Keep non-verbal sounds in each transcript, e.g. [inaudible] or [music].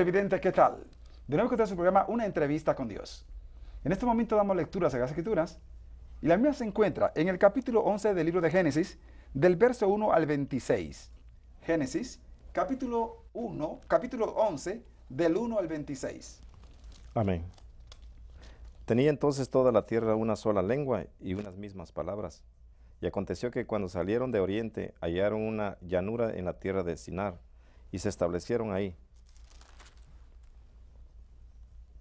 Evidente, ¿qué tal? De nuevo con su programa Una entrevista con Dios. En este momento damos lectura a las Escrituras y la mía se encuentra en el capítulo 11 del libro de Génesis, del verso 1 al 26. Génesis, capítulo 1, capítulo 11, del 1 al 26. Amén. Tenía entonces toda la tierra una sola lengua y unas mismas palabras. Y aconteció que cuando salieron de Oriente hallaron una llanura en la tierra de Sinar y se establecieron ahí.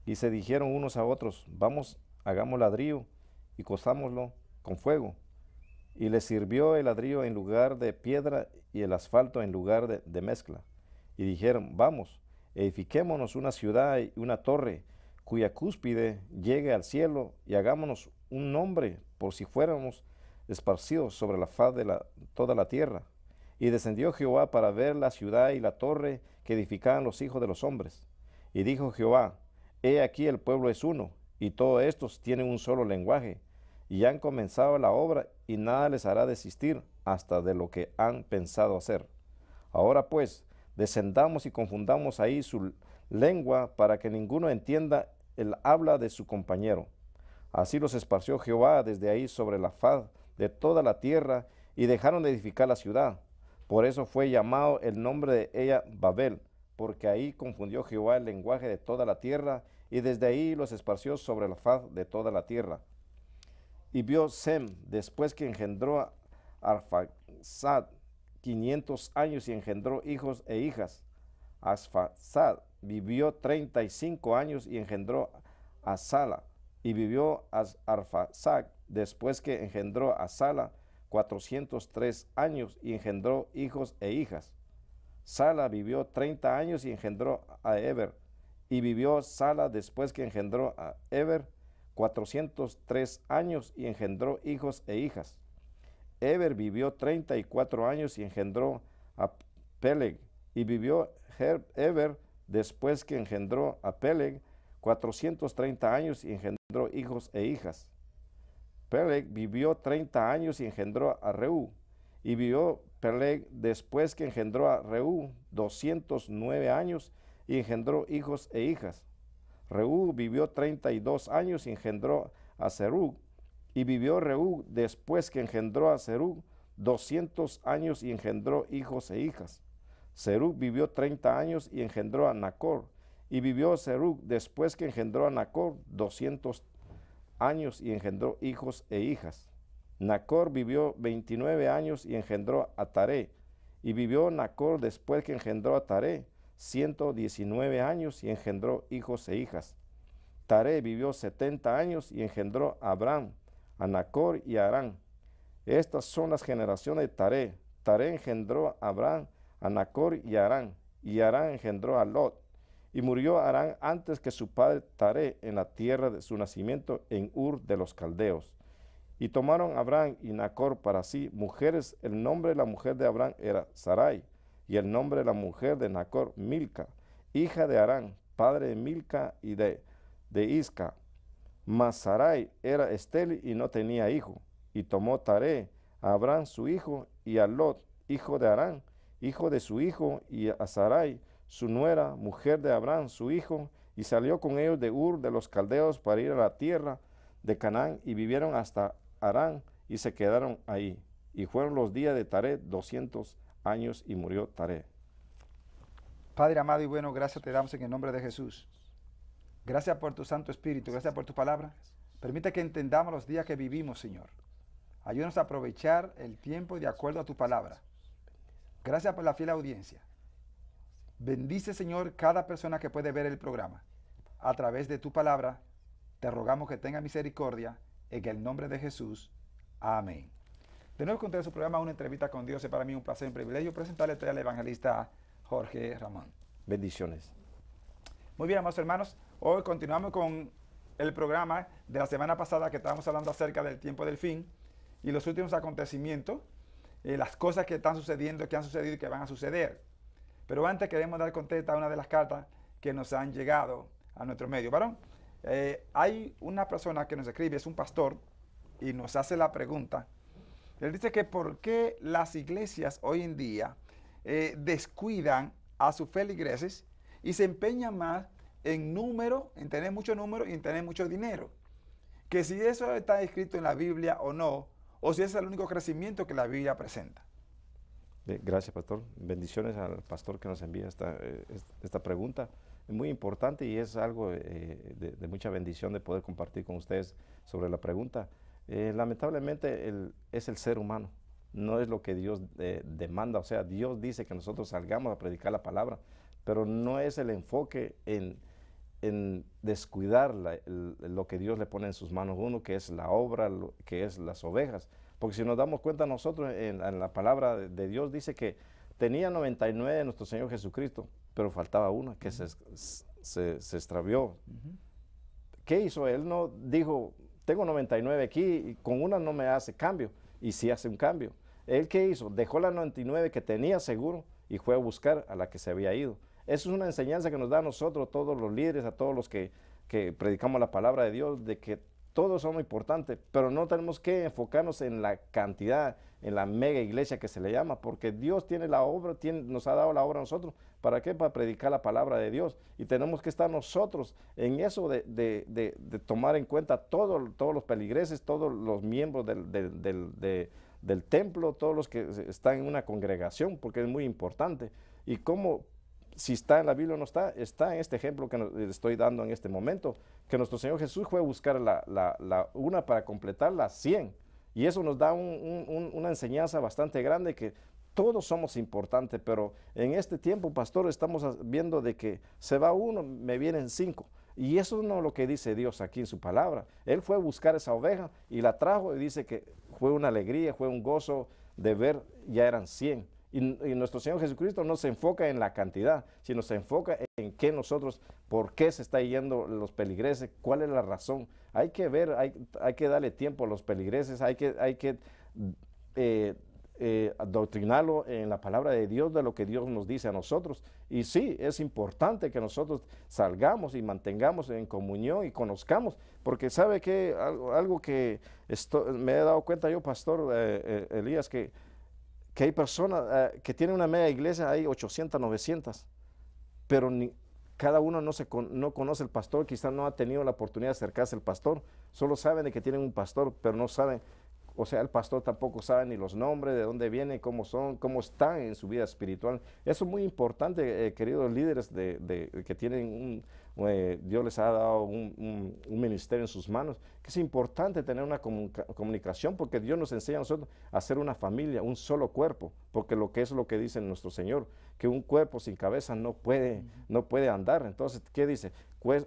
Y se dijeron unos a otros, vamos, hagamos ladrillo y cosámoslo con fuego. Y les sirvió el ladrillo en lugar de piedra y el asfalto en lugar de, mezcla. Y dijeron, vamos, edifiquémonos una ciudad y una torre cuya cúspide llegue al cielo y hagámonos un nombre por si fuéramos esparcidos sobre la faz de toda la tierra. Y descendió Jehová para ver la ciudad y la torre que edificaban los hijos de los hombres. Y dijo Jehová, He aquí el pueblo es uno, y todos estos tienen un solo lenguaje, y han comenzado la obra, y nada les hará desistir hasta de lo que han pensado hacer. Ahora pues, descendamos y confundamos ahí su lengua para que ninguno entienda el habla de su compañero. Así los esparció Jehová desde ahí sobre la faz de toda la tierra y dejaron de edificar la ciudad. Por eso fue llamado el nombre de ella Babel, porque ahí confundió Jehová el lenguaje de toda la tierra y desde ahí los esparció sobre la faz de toda la tierra. Y vio Sem, después que engendró a Arfaxad 500 años y engendró hijos e hijas. Asfazad vivió 35 años y engendró a Sala. Y vivió Arfazad después que engendró a Sala 403 años y engendró hijos e hijas. Sala vivió 30 años y engendró a Eber y vivió Sala después que engendró a Eber 403 años y engendró hijos e hijas. Eber vivió 34 años y engendró a Peleg y vivió Herb Eber después que engendró a Peleg 430 años y engendró hijos e hijas. Peleg vivió 30 años y engendró a Reú y vivió Peleg después que engendró a Reú 209 años y engendró hijos e hijas. Reú vivió 32 años y engendró a Serú. Y vivió Reú después que engendró a Serú 200 años y engendró hijos e hijas. Serú vivió 30 años y engendró a Nacor. Y vivió Serú después que engendró a Nacor 200 años y engendró hijos e hijas. Nacor vivió 29 años y engendró a Taré. Y vivió Nacor después que engendró a Taré 119 años y engendró hijos e hijas. Tare vivió 70 años y engendró a Abraham, a Nacor y a Arán. Estas son las generaciones de Tare. Tare engendró a Abraham, a Nacor y a Arán, y Arán engendró a Lot. Y murió Arán antes que su padre Tare en la tierra de su nacimiento en Ur de los Caldeos. Y tomaron Abraham y Nacor para sí mujeres. El nombre de la mujer de Abraham era Sarai, y el nombre de la mujer de Nacor, Milca, hija de Arán, padre de Milca y de, de Isca. Mas Sarai era estéril y no tenía hijo, y tomó Tare, a Abraham su hijo, y a Lot, hijo de Arán, hijo de su hijo, y a Sarai, su nuera, mujer de Abraham, su hijo, y salió con ellos de Ur de los Caldeos para ir a la tierra de Canaán, y vivieron hasta Arán, y se quedaron ahí. Y fueron los días de Tare doscientos años y murió Taré. Padre amado y bueno, gracias te damos en el nombre de Jesús. Gracias por tu Santo Espíritu, gracias por tu palabra. Permite que entendamos los días que vivimos, Señor. Ayúdanos a aprovechar el tiempo de acuerdo a tu palabra. Gracias por la fiel audiencia. Bendice, Señor, cada persona que puede ver el programa. A través de tu palabra, te rogamos que tenga misericordia en el nombre de Jesús. Amén. De nuevo conté su programa Una entrevista con Dios. Es para mí un placer y un privilegio presentarle al evangelista Jorge Ramón. Bendiciones. Muy bien, amados hermanos. Hoy continuamos con el programa de la semana pasada que estábamos hablando acerca del tiempo del fin y los últimos acontecimientos, eh, las cosas que están sucediendo, que han sucedido y que van a suceder. Pero antes queremos dar contesta a una de las cartas que nos han llegado a nuestro medio. Varón, eh, hay una persona que nos escribe, es un pastor, y nos hace la pregunta él dice que por qué las iglesias hoy en día eh, descuidan a sus feligreses y se empeñan más en número, en tener mucho número y en tener mucho dinero. Que si eso está escrito en la Biblia o no, o si es el único crecimiento que la Biblia presenta. Gracias, pastor. Bendiciones al pastor que nos envía esta, eh, pregunta. Es muy importante y es algo eh, de, de, mucha bendición de poder compartir con ustedes sobre la pregunta. Eh, lamentablemente es el ser humano, no es lo que Dios eh, demanda. O sea, Dios dice que nosotros salgamos a predicar la palabra, pero no es el enfoque en, en descuidar lo que Dios le pone en sus manos uno, que es la obra, que es las ovejas. Porque si nos damos cuenta nosotros en, la palabra de, Dios dice que tenía 99 de nuestro Señor Jesucristo, pero faltaba una que se, extravió. ¿Qué hizo? Él no dijo, tengo 99 aquí y con una no me hace cambio. Y sí hace un cambio. el qué hizo? Dejó la 99 que tenía seguro y fue a buscar a la que se había ido. Eso es una enseñanza que nos da a nosotros, todos los líderes, a todos los que, que predicamos la palabra de Dios, de que todos somos importantes, pero no tenemos que enfocarnos en la cantidad, en la mega iglesia que se le llama, porque Dios tiene la obra, nos ha dado la obra a nosotros. ¿Para qué? Para predicar la palabra de Dios. Y tenemos que estar nosotros en eso de, tomar en cuenta todos los peligreses, todos los miembros del, templo, todos los que están en una congregación, porque es muy importante. Y cómo, si está en la Biblia o no está, está en este ejemplo que nos, estoy dando en este momento, que nuestro Señor Jesús fue a buscar la, una para completar las 100 y eso nos da una enseñanza bastante grande que todos somos importantes, pero en este tiempo, pastor, estamos viendo de que se va uno, me vienen cinco. Y eso no es lo que dice Dios aquí en su palabra. Él fue a buscar esa oveja y la trajo y dice que fue una alegría, fue un gozo de ver, ya eran cien. Y, nuestro Señor Jesucristo no se enfoca en la cantidad, sino se enfoca en qué nosotros, por qué se está yendo los peligreses, cuál es la razón. Hay que ver, hay, que darle tiempo a los peligreses, hay que, hay que eh, eh, adoctrinarlo en la palabra de Dios, de lo que Dios nos dice a nosotros. Y sí, es importante que nosotros salgamos y mantengamos en comunión y conozcamos, porque sabe que algo, que me he dado cuenta yo, Pastor eh, Elías, que que hay personas eh, que tienen una media iglesia, hay 800, 900, pero cada uno no, se conoce el pastor, quizás no ha tenido la oportunidad de acercarse al pastor, solo saben de que tienen un pastor, pero no saben, o sea, el pastor tampoco sabe ni los nombres, de dónde viene, cómo son, cómo están en su vida espiritual. Eso es muy importante, eh, queridos líderes de, que tienen un eh, Dios les ha dado un, ministerio en sus manos, es importante tener una comunicación porque Dios nos enseña a nosotros a ser una familia, un solo cuerpo, porque lo que es lo que dice nuestro Señor, que un cuerpo sin cabeza no puede, no puede andar. Entonces, ¿qué dice?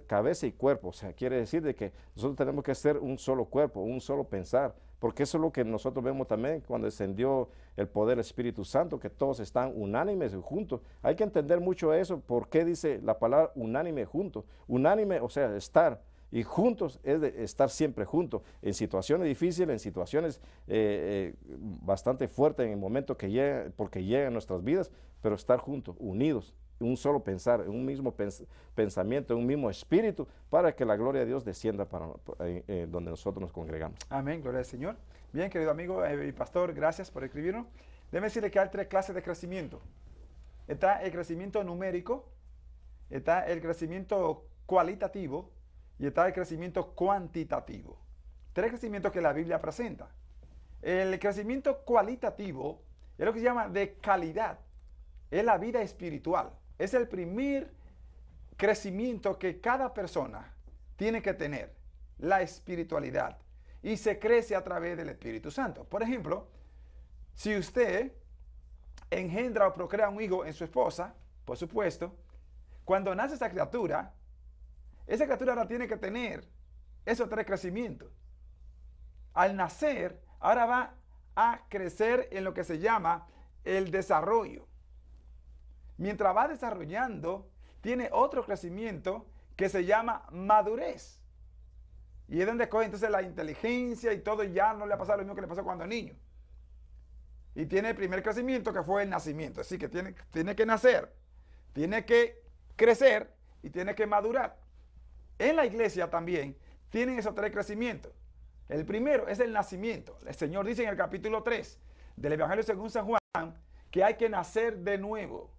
cabeza y cuerpo, o sea, quiere decir de que nosotros tenemos que ser un solo cuerpo, un solo pensar, porque eso es lo que nosotros vemos también cuando descendió el poder del Espíritu Santo, que todos están unánimes y juntos. Hay que entender mucho eso, por qué dice la palabra unánime juntos. Unánime, o sea, estar. Y juntos es estar siempre juntos, en situaciones difíciles, en situaciones eh, eh, bastante fuertes, en el momento que llega, porque llegan nuestras vidas, pero estar juntos, unidos un solo pensar, un mismo pensamiento, un mismo espíritu, para que la gloria de Dios descienda para eh, eh, donde nosotros nos congregamos. Amén, gloria al Señor. Bien, querido amigo eh, y pastor, gracias por escribirnos. Déjeme decirle que hay tres clases de crecimiento. Está el crecimiento numérico, está el crecimiento cualitativo y está el crecimiento cuantitativo. Tres crecimientos que la Biblia presenta. El crecimiento cualitativo es lo que se llama de calidad, es la vida espiritual. Es el primer crecimiento que cada persona tiene que tener, la espiritualidad. Y se crece a través del Espíritu Santo. Por ejemplo, si usted engendra o procrea un hijo en su esposa, por supuesto, cuando nace esa criatura, esa criatura ahora tiene que tener esos tres crecimientos. Al nacer, ahora va a crecer en lo que se llama el desarrollo mientras va desarrollando, tiene otro crecimiento que se llama madurez. Y es donde coge entonces la inteligencia y todo, ya no le ha pasado lo mismo que le pasó cuando niño. Y tiene el primer crecimiento que fue el nacimiento. Así que tiene, tiene que nacer, tiene que crecer y tiene que madurar. En la iglesia también tienen esos tres crecimientos. El primero es el nacimiento. El Señor dice en el capítulo 3 del Evangelio según San Juan que hay que nacer de nuevo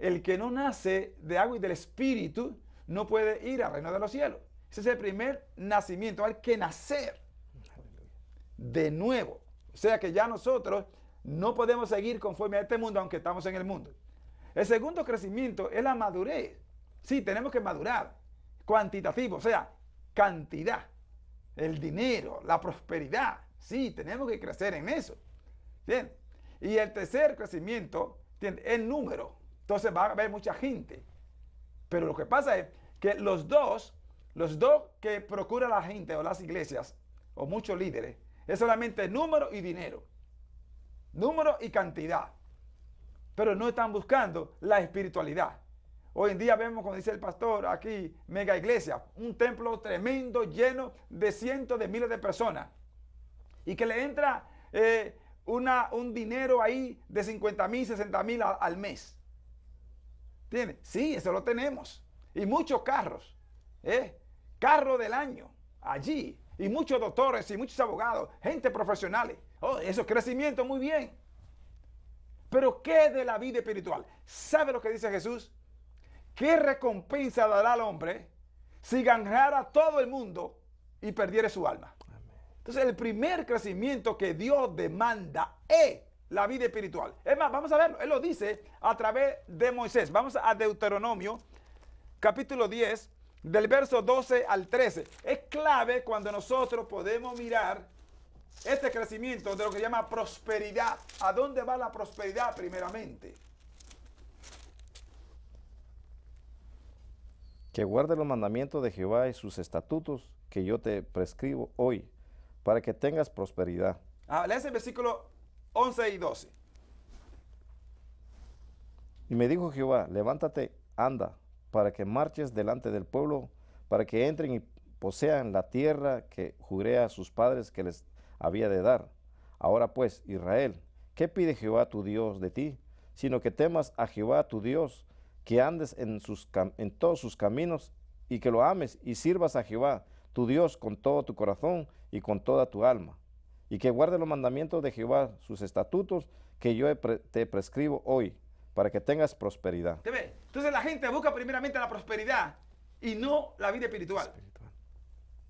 el que no nace de agua y del espíritu no puede ir al reino de los cielos. Ese es el primer nacimiento, hay que nacer de nuevo. O sea que ya nosotros no podemos seguir conforme a este mundo, aunque estamos en el mundo. El segundo crecimiento es la madurez. Sí, tenemos que madurar. Cuantitativo, o sea, cantidad. El dinero, la prosperidad. Sí, tenemos que crecer en eso. ¿Bien? Y el tercer crecimiento, es el número. Entonces va a haber mucha gente. Pero lo que pasa es que los dos, los dos que procura la gente o las iglesias o muchos líderes, es solamente número y dinero. Número y cantidad. Pero no están buscando la espiritualidad. Hoy en día vemos, como dice el pastor aquí, mega iglesia, un templo tremendo lleno de cientos de miles de personas. Y que le entra eh, un dinero ahí de 50 mil, 60 mil al mes. ¿Tiene? Sí, eso lo tenemos. Y muchos carros. ¿eh? Carro del año. Allí. Y muchos doctores y muchos abogados. Gente profesionales. Oh, eso es crecimiento. Muy bien. Pero ¿qué de la vida espiritual? ¿Sabe lo que dice Jesús? ¿Qué recompensa dará al hombre si ganara todo el mundo y perdiere su alma? Entonces el primer crecimiento que Dios demanda es la vida espiritual. Es más, vamos a verlo. Él lo dice a través de Moisés. Vamos a Deuteronomio, capítulo 10, del verso 12 al 13. Es clave cuando nosotros podemos mirar este crecimiento de lo que llama prosperidad. ¿A dónde va la prosperidad primeramente? Que guarde los mandamientos de Jehová y sus estatutos que yo te prescribo hoy, para que tengas prosperidad. Ah, lees el versículo 11 y 12. Y me dijo Jehová, levántate, anda, para que marches delante del pueblo, para que entren y posean la tierra que juré a sus padres que les había de dar. Ahora pues, Israel, ¿qué pide Jehová tu Dios de ti? Sino que temas a Jehová tu Dios, que andes en, sus en todos sus caminos y que lo ames y sirvas a Jehová tu Dios con todo tu corazón y con toda tu alma y que guarde los mandamientos de Jehová, sus estatutos que yo te prescribo hoy, para que tengas prosperidad. Entonces la gente busca primeramente la prosperidad y no la vida espiritual.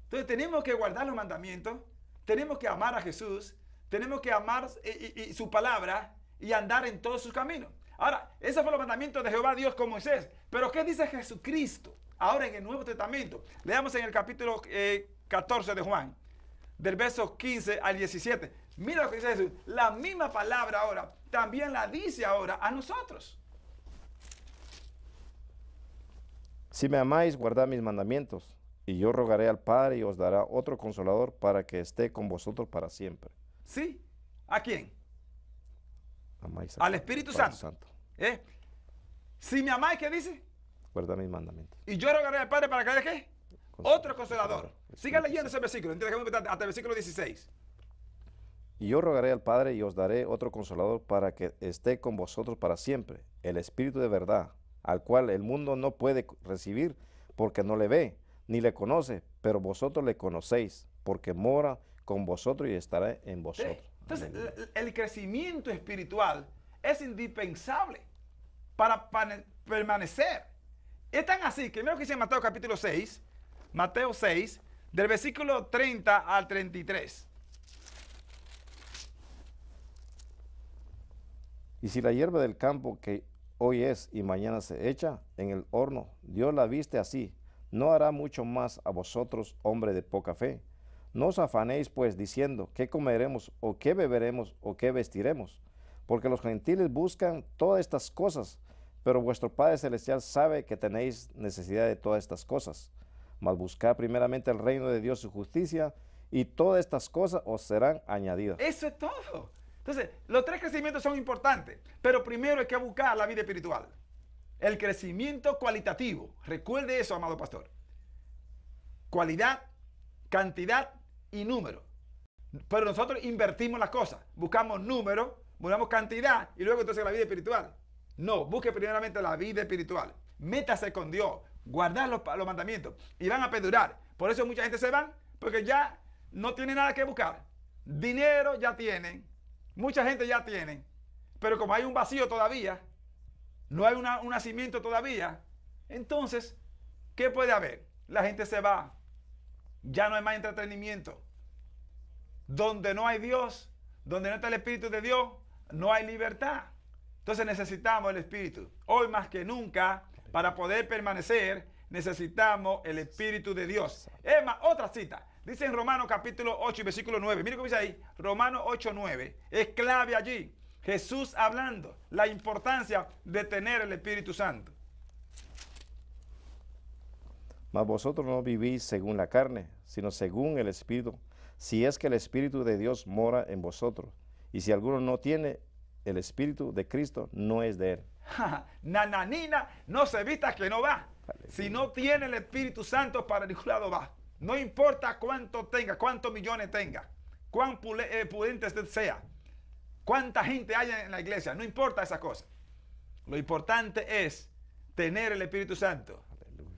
Entonces tenemos que guardar los mandamientos, tenemos que amar a Jesús, tenemos que amar eh, su palabra y andar en todos sus caminos. Ahora, esos fueron los mandamientos de Jehová Dios como Moisés. Pero ¿qué dice Jesucristo? Ahora en el Nuevo Testamento. Leamos en el capítulo 14 eh, de Juan del verso 15 al 17. Mira lo que dice Jesús. La misma palabra ahora también la dice ahora a nosotros. Si me amáis, guardad mis mandamientos, y yo rogaré al Padre y os dará otro consolador para que esté con vosotros para siempre. ¿Sí? ¿A quién? al, Espíritu Santo. ¿Eh? Si me amáis, ¿qué dice? Guardad mis mandamientos. Y yo rogaré al Padre para que haya qué? Otro consolador. Siga leyendo ese versículo, hasta el versículo 16. Y yo rogaré al Padre y os daré otro consolador para que esté con vosotros para siempre, el Espíritu de verdad, al cual el mundo no puede recibir porque no le ve, ni le conoce, pero vosotros le conocéis, porque mora con vosotros y estará en vosotros. Entonces, el crecimiento espiritual es indispensable para permanecer. Es tan así que mira lo que dice Mateo capítulo 6, Mateo 6, del versículo 30 al 33. Y si la hierba del campo que hoy es y mañana se echa en el horno, Dios la viste así, no hará mucho más a vosotros, hombre de poca fe. No os afanéis pues diciendo qué comeremos o qué beberemos o qué vestiremos, porque los gentiles buscan todas estas cosas, pero vuestro Padre Celestial sabe que tenéis necesidad de todas estas cosas mas buscar primeramente el reino de Dios y su justicia, y todas estas cosas os serán añadidas. Eso es todo. Entonces, los tres crecimientos son importantes, pero primero hay que buscar la vida espiritual. El crecimiento cualitativo. Recuerde eso, amado pastor. Cualidad, cantidad y número. Pero nosotros invertimos las cosas. Buscamos número, buscamos cantidad y luego entonces la vida espiritual. No, busque primeramente la vida espiritual. Métase con Dios, guardar los, mandamientos y van a perdurar. Por eso mucha gente se va porque ya no tiene nada que buscar. Dinero ya tienen, mucha gente ya tiene, pero como hay un vacío todavía, no hay un nacimiento todavía, entonces, ¿qué puede haber? La gente se va, ya no hay más entretenimiento. Donde no hay Dios, donde no está el Espíritu de Dios, no hay libertad. Entonces necesitamos el Espíritu. Hoy más que nunca para poder permanecer necesitamos el Espíritu de Dios. Emma, otra cita. Dice en Romanos capítulo 8 y versículo 9. Mire cómo dice ahí. Romanos 8, 9. Es clave allí. Jesús hablando la importancia de tener el Espíritu Santo. Mas vosotros no vivís según la carne, sino según el Espíritu, si es que el Espíritu de Dios mora en vosotros. Y si alguno no tiene el Espíritu de Cristo, no es de él. Nananina, no se vista que no va. Si no tiene el Espíritu Santo, para ningún lado va. No importa cuánto tenga, cuántos millones tenga, cuán eh, pudente usted sea, cuánta gente haya en la iglesia, no importa esa cosa. Lo importante es tener el Espíritu Santo.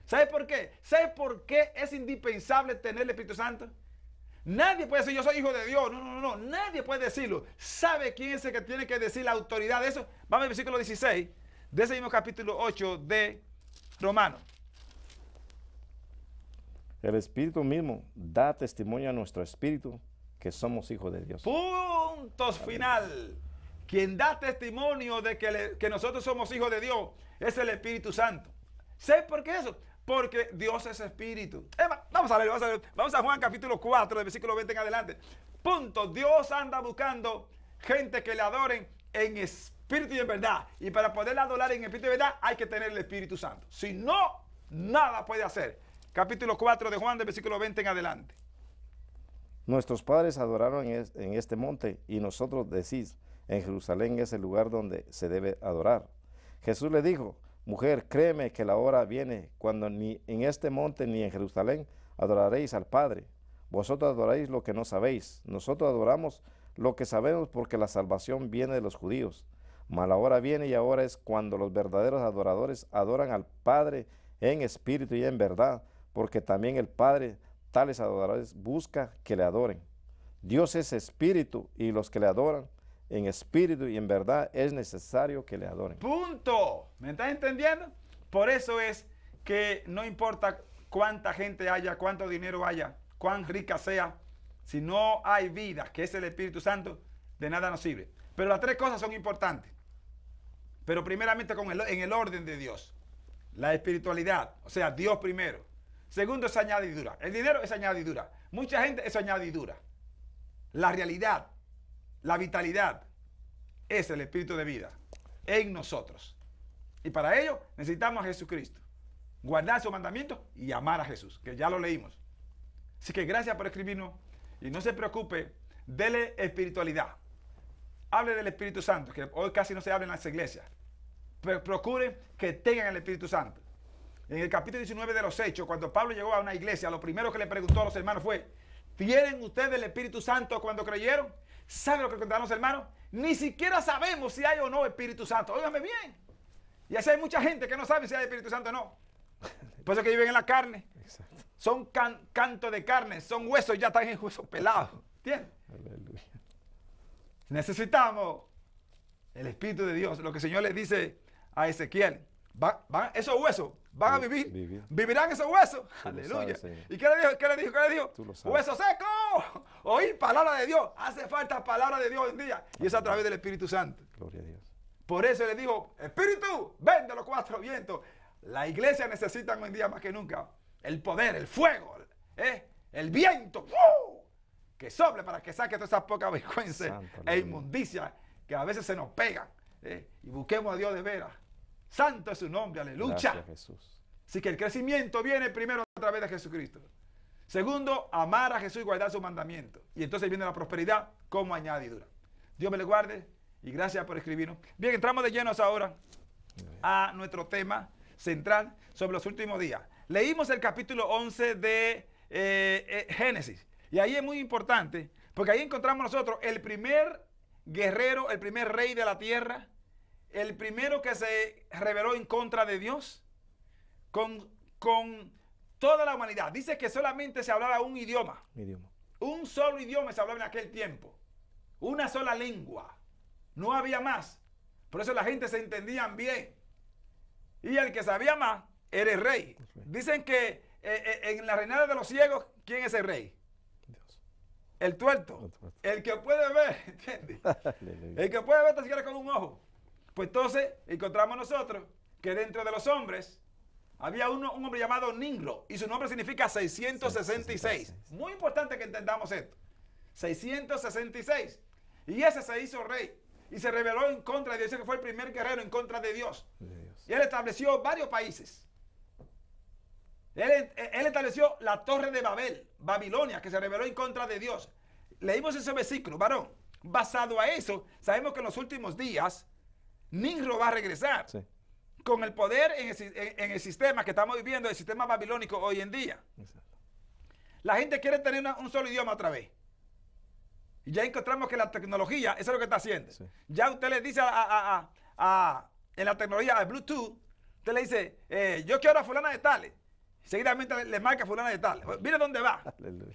¿Sabe por qué? ¿Sabe por qué es indispensable tener el Espíritu Santo? Nadie puede decir yo soy hijo de Dios. No, no, no, nadie puede decirlo. ¿Sabe quién es el que tiene que decir la autoridad de eso? Vamos al versículo 16 de ese mismo capítulo 8 de Romano. El Espíritu mismo da testimonio a nuestro Espíritu que somos hijos de Dios. Puntos final. Quien da testimonio de que, nosotros somos hijos de Dios es el Espíritu Santo. ¿Sé por qué eso? Porque Dios es espíritu. vamos a leer. vamos a leer. Vamos a Juan capítulo 4, del versículo 20 en adelante. Punto. Dios anda buscando gente que le adoren en espíritu espíritu y en verdad. Y para poder adorar en espíritu y verdad hay que tener el Espíritu Santo. Si no, nada puede hacer. Capítulo 4 de Juan, del versículo 20 en adelante. Nuestros padres adoraron en este monte y nosotros decís, en Jerusalén es el lugar donde se debe adorar. Jesús le dijo, mujer, créeme que la hora viene cuando ni en este monte ni en Jerusalén adoraréis al Padre. Vosotros adoráis lo que no sabéis, nosotros adoramos lo que sabemos porque la salvación viene de los judíos. Mal, hora viene y ahora es cuando los verdaderos adoradores adoran al Padre en espíritu y en verdad, porque también el Padre, tales adoradores, busca que le adoren. Dios es espíritu y los que le adoran en espíritu y en verdad es necesario que le adoren. Punto. ¿Me estás entendiendo? Por eso es que no importa cuánta gente haya, cuánto dinero haya, cuán rica sea, si no hay vida, que es el Espíritu Santo, de nada nos sirve. Pero las tres cosas son importantes pero primeramente con en el orden de Dios. La espiritualidad, o sea, Dios primero. Segundo es añadidura. El dinero es añadidura. Mucha gente es añadidura. La realidad, la vitalidad, es el espíritu de vida en nosotros. Y para ello necesitamos a Jesucristo. Guardar su mandamiento y amar a Jesús, que ya lo leímos. Así que gracias por escribirnos y no se preocupe, dele espiritualidad hable del Espíritu Santo, que hoy casi no se habla en las iglesias. Pero procuren que tengan el Espíritu Santo. En el capítulo 19 de los Hechos, cuando Pablo llegó a una iglesia, lo primero que le preguntó a los hermanos fue, ¿tienen ustedes el Espíritu Santo cuando creyeron? ¿Saben lo que contaron los hermanos? Ni siquiera sabemos si hay o no Espíritu Santo. Óigame bien. Y así hay mucha gente que no sabe si hay Espíritu Santo o no. Por eso que viven en la carne. Son canto de carne, son huesos, ya están en huesos pelados. ¿Tienen? Aleluya. Necesitamos el Espíritu de Dios. Lo que el Señor le dice a Ezequiel. esos huesos van a vivir. Vivirán esos huesos. Aleluya. ¿Y qué le dijo? ¿Qué le dijo? ¿Qué le dijo? Hueso seco. [laughs] Oír palabra de Dios. Hace falta palabra de Dios hoy en día. Y es a través del Espíritu Santo. Gloria a Dios. Por eso le dijo, Espíritu, ven de los cuatro vientos. La iglesia necesita hoy en día más que nunca el poder, el fuego, ¿eh? el viento. ¡Uh! que sople para que saque todas esas pocas vergüenzas e inmundicias que a veces se nos pegan. ¿eh? Y busquemos a Dios de veras. Santo es su nombre, aleluya. Gracias, Jesús. Así que el crecimiento viene primero a través de Jesucristo. Segundo, amar a Jesús y guardar su mandamiento. Y entonces viene la prosperidad como añadidura. Dios me le guarde y gracias por escribirnos. Bien, entramos de llenos ahora a nuestro tema central sobre los últimos días. Leímos el capítulo 11 de eh, eh, Génesis y ahí es muy importante, porque ahí encontramos nosotros el primer guerrero, el primer rey de la tierra, el primero que se rebeló en contra de Dios, con, con toda la humanidad. Dice que solamente se hablaba un idioma. Un solo idioma se hablaba en aquel tiempo. Una sola lengua. No había más. Por eso la gente se entendían bien. Y el que sabía más era el rey. Dicen que eh, eh, en la reinada de los ciegos, ¿quién es el rey? El tuerto. El que puede ver, [laughs] ¿entiendes? el que puede ver te siquiera con un ojo. Pues entonces encontramos nosotros que dentro de los hombres había un hombre llamado Ningro y su nombre significa 666. Muy importante que entendamos esto. 666. Y ese se hizo rey y se rebeló en contra de Dios. que fue el primer guerrero en contra De Dios. Y él estableció varios países. Eh, él, estableció la torre de Babel, Babilonia, que se rebeló en contra de Dios. Leímos ese versículo, varón. Basado a eso, sabemos que en los últimos días Ninro va a regresar con el poder en el, sistema que estamos viviendo, el sistema babilónico hoy en día. La gente quiere tener un solo idioma otra vez. Ya encontramos que la tecnología, eso es lo que está haciendo. Ya usted le dice a, en la tecnología, de Bluetooth, usted le dice, eh, yo quiero a fulana de tales. Seguidamente le marca fulana de tal. Pues, mira dónde va.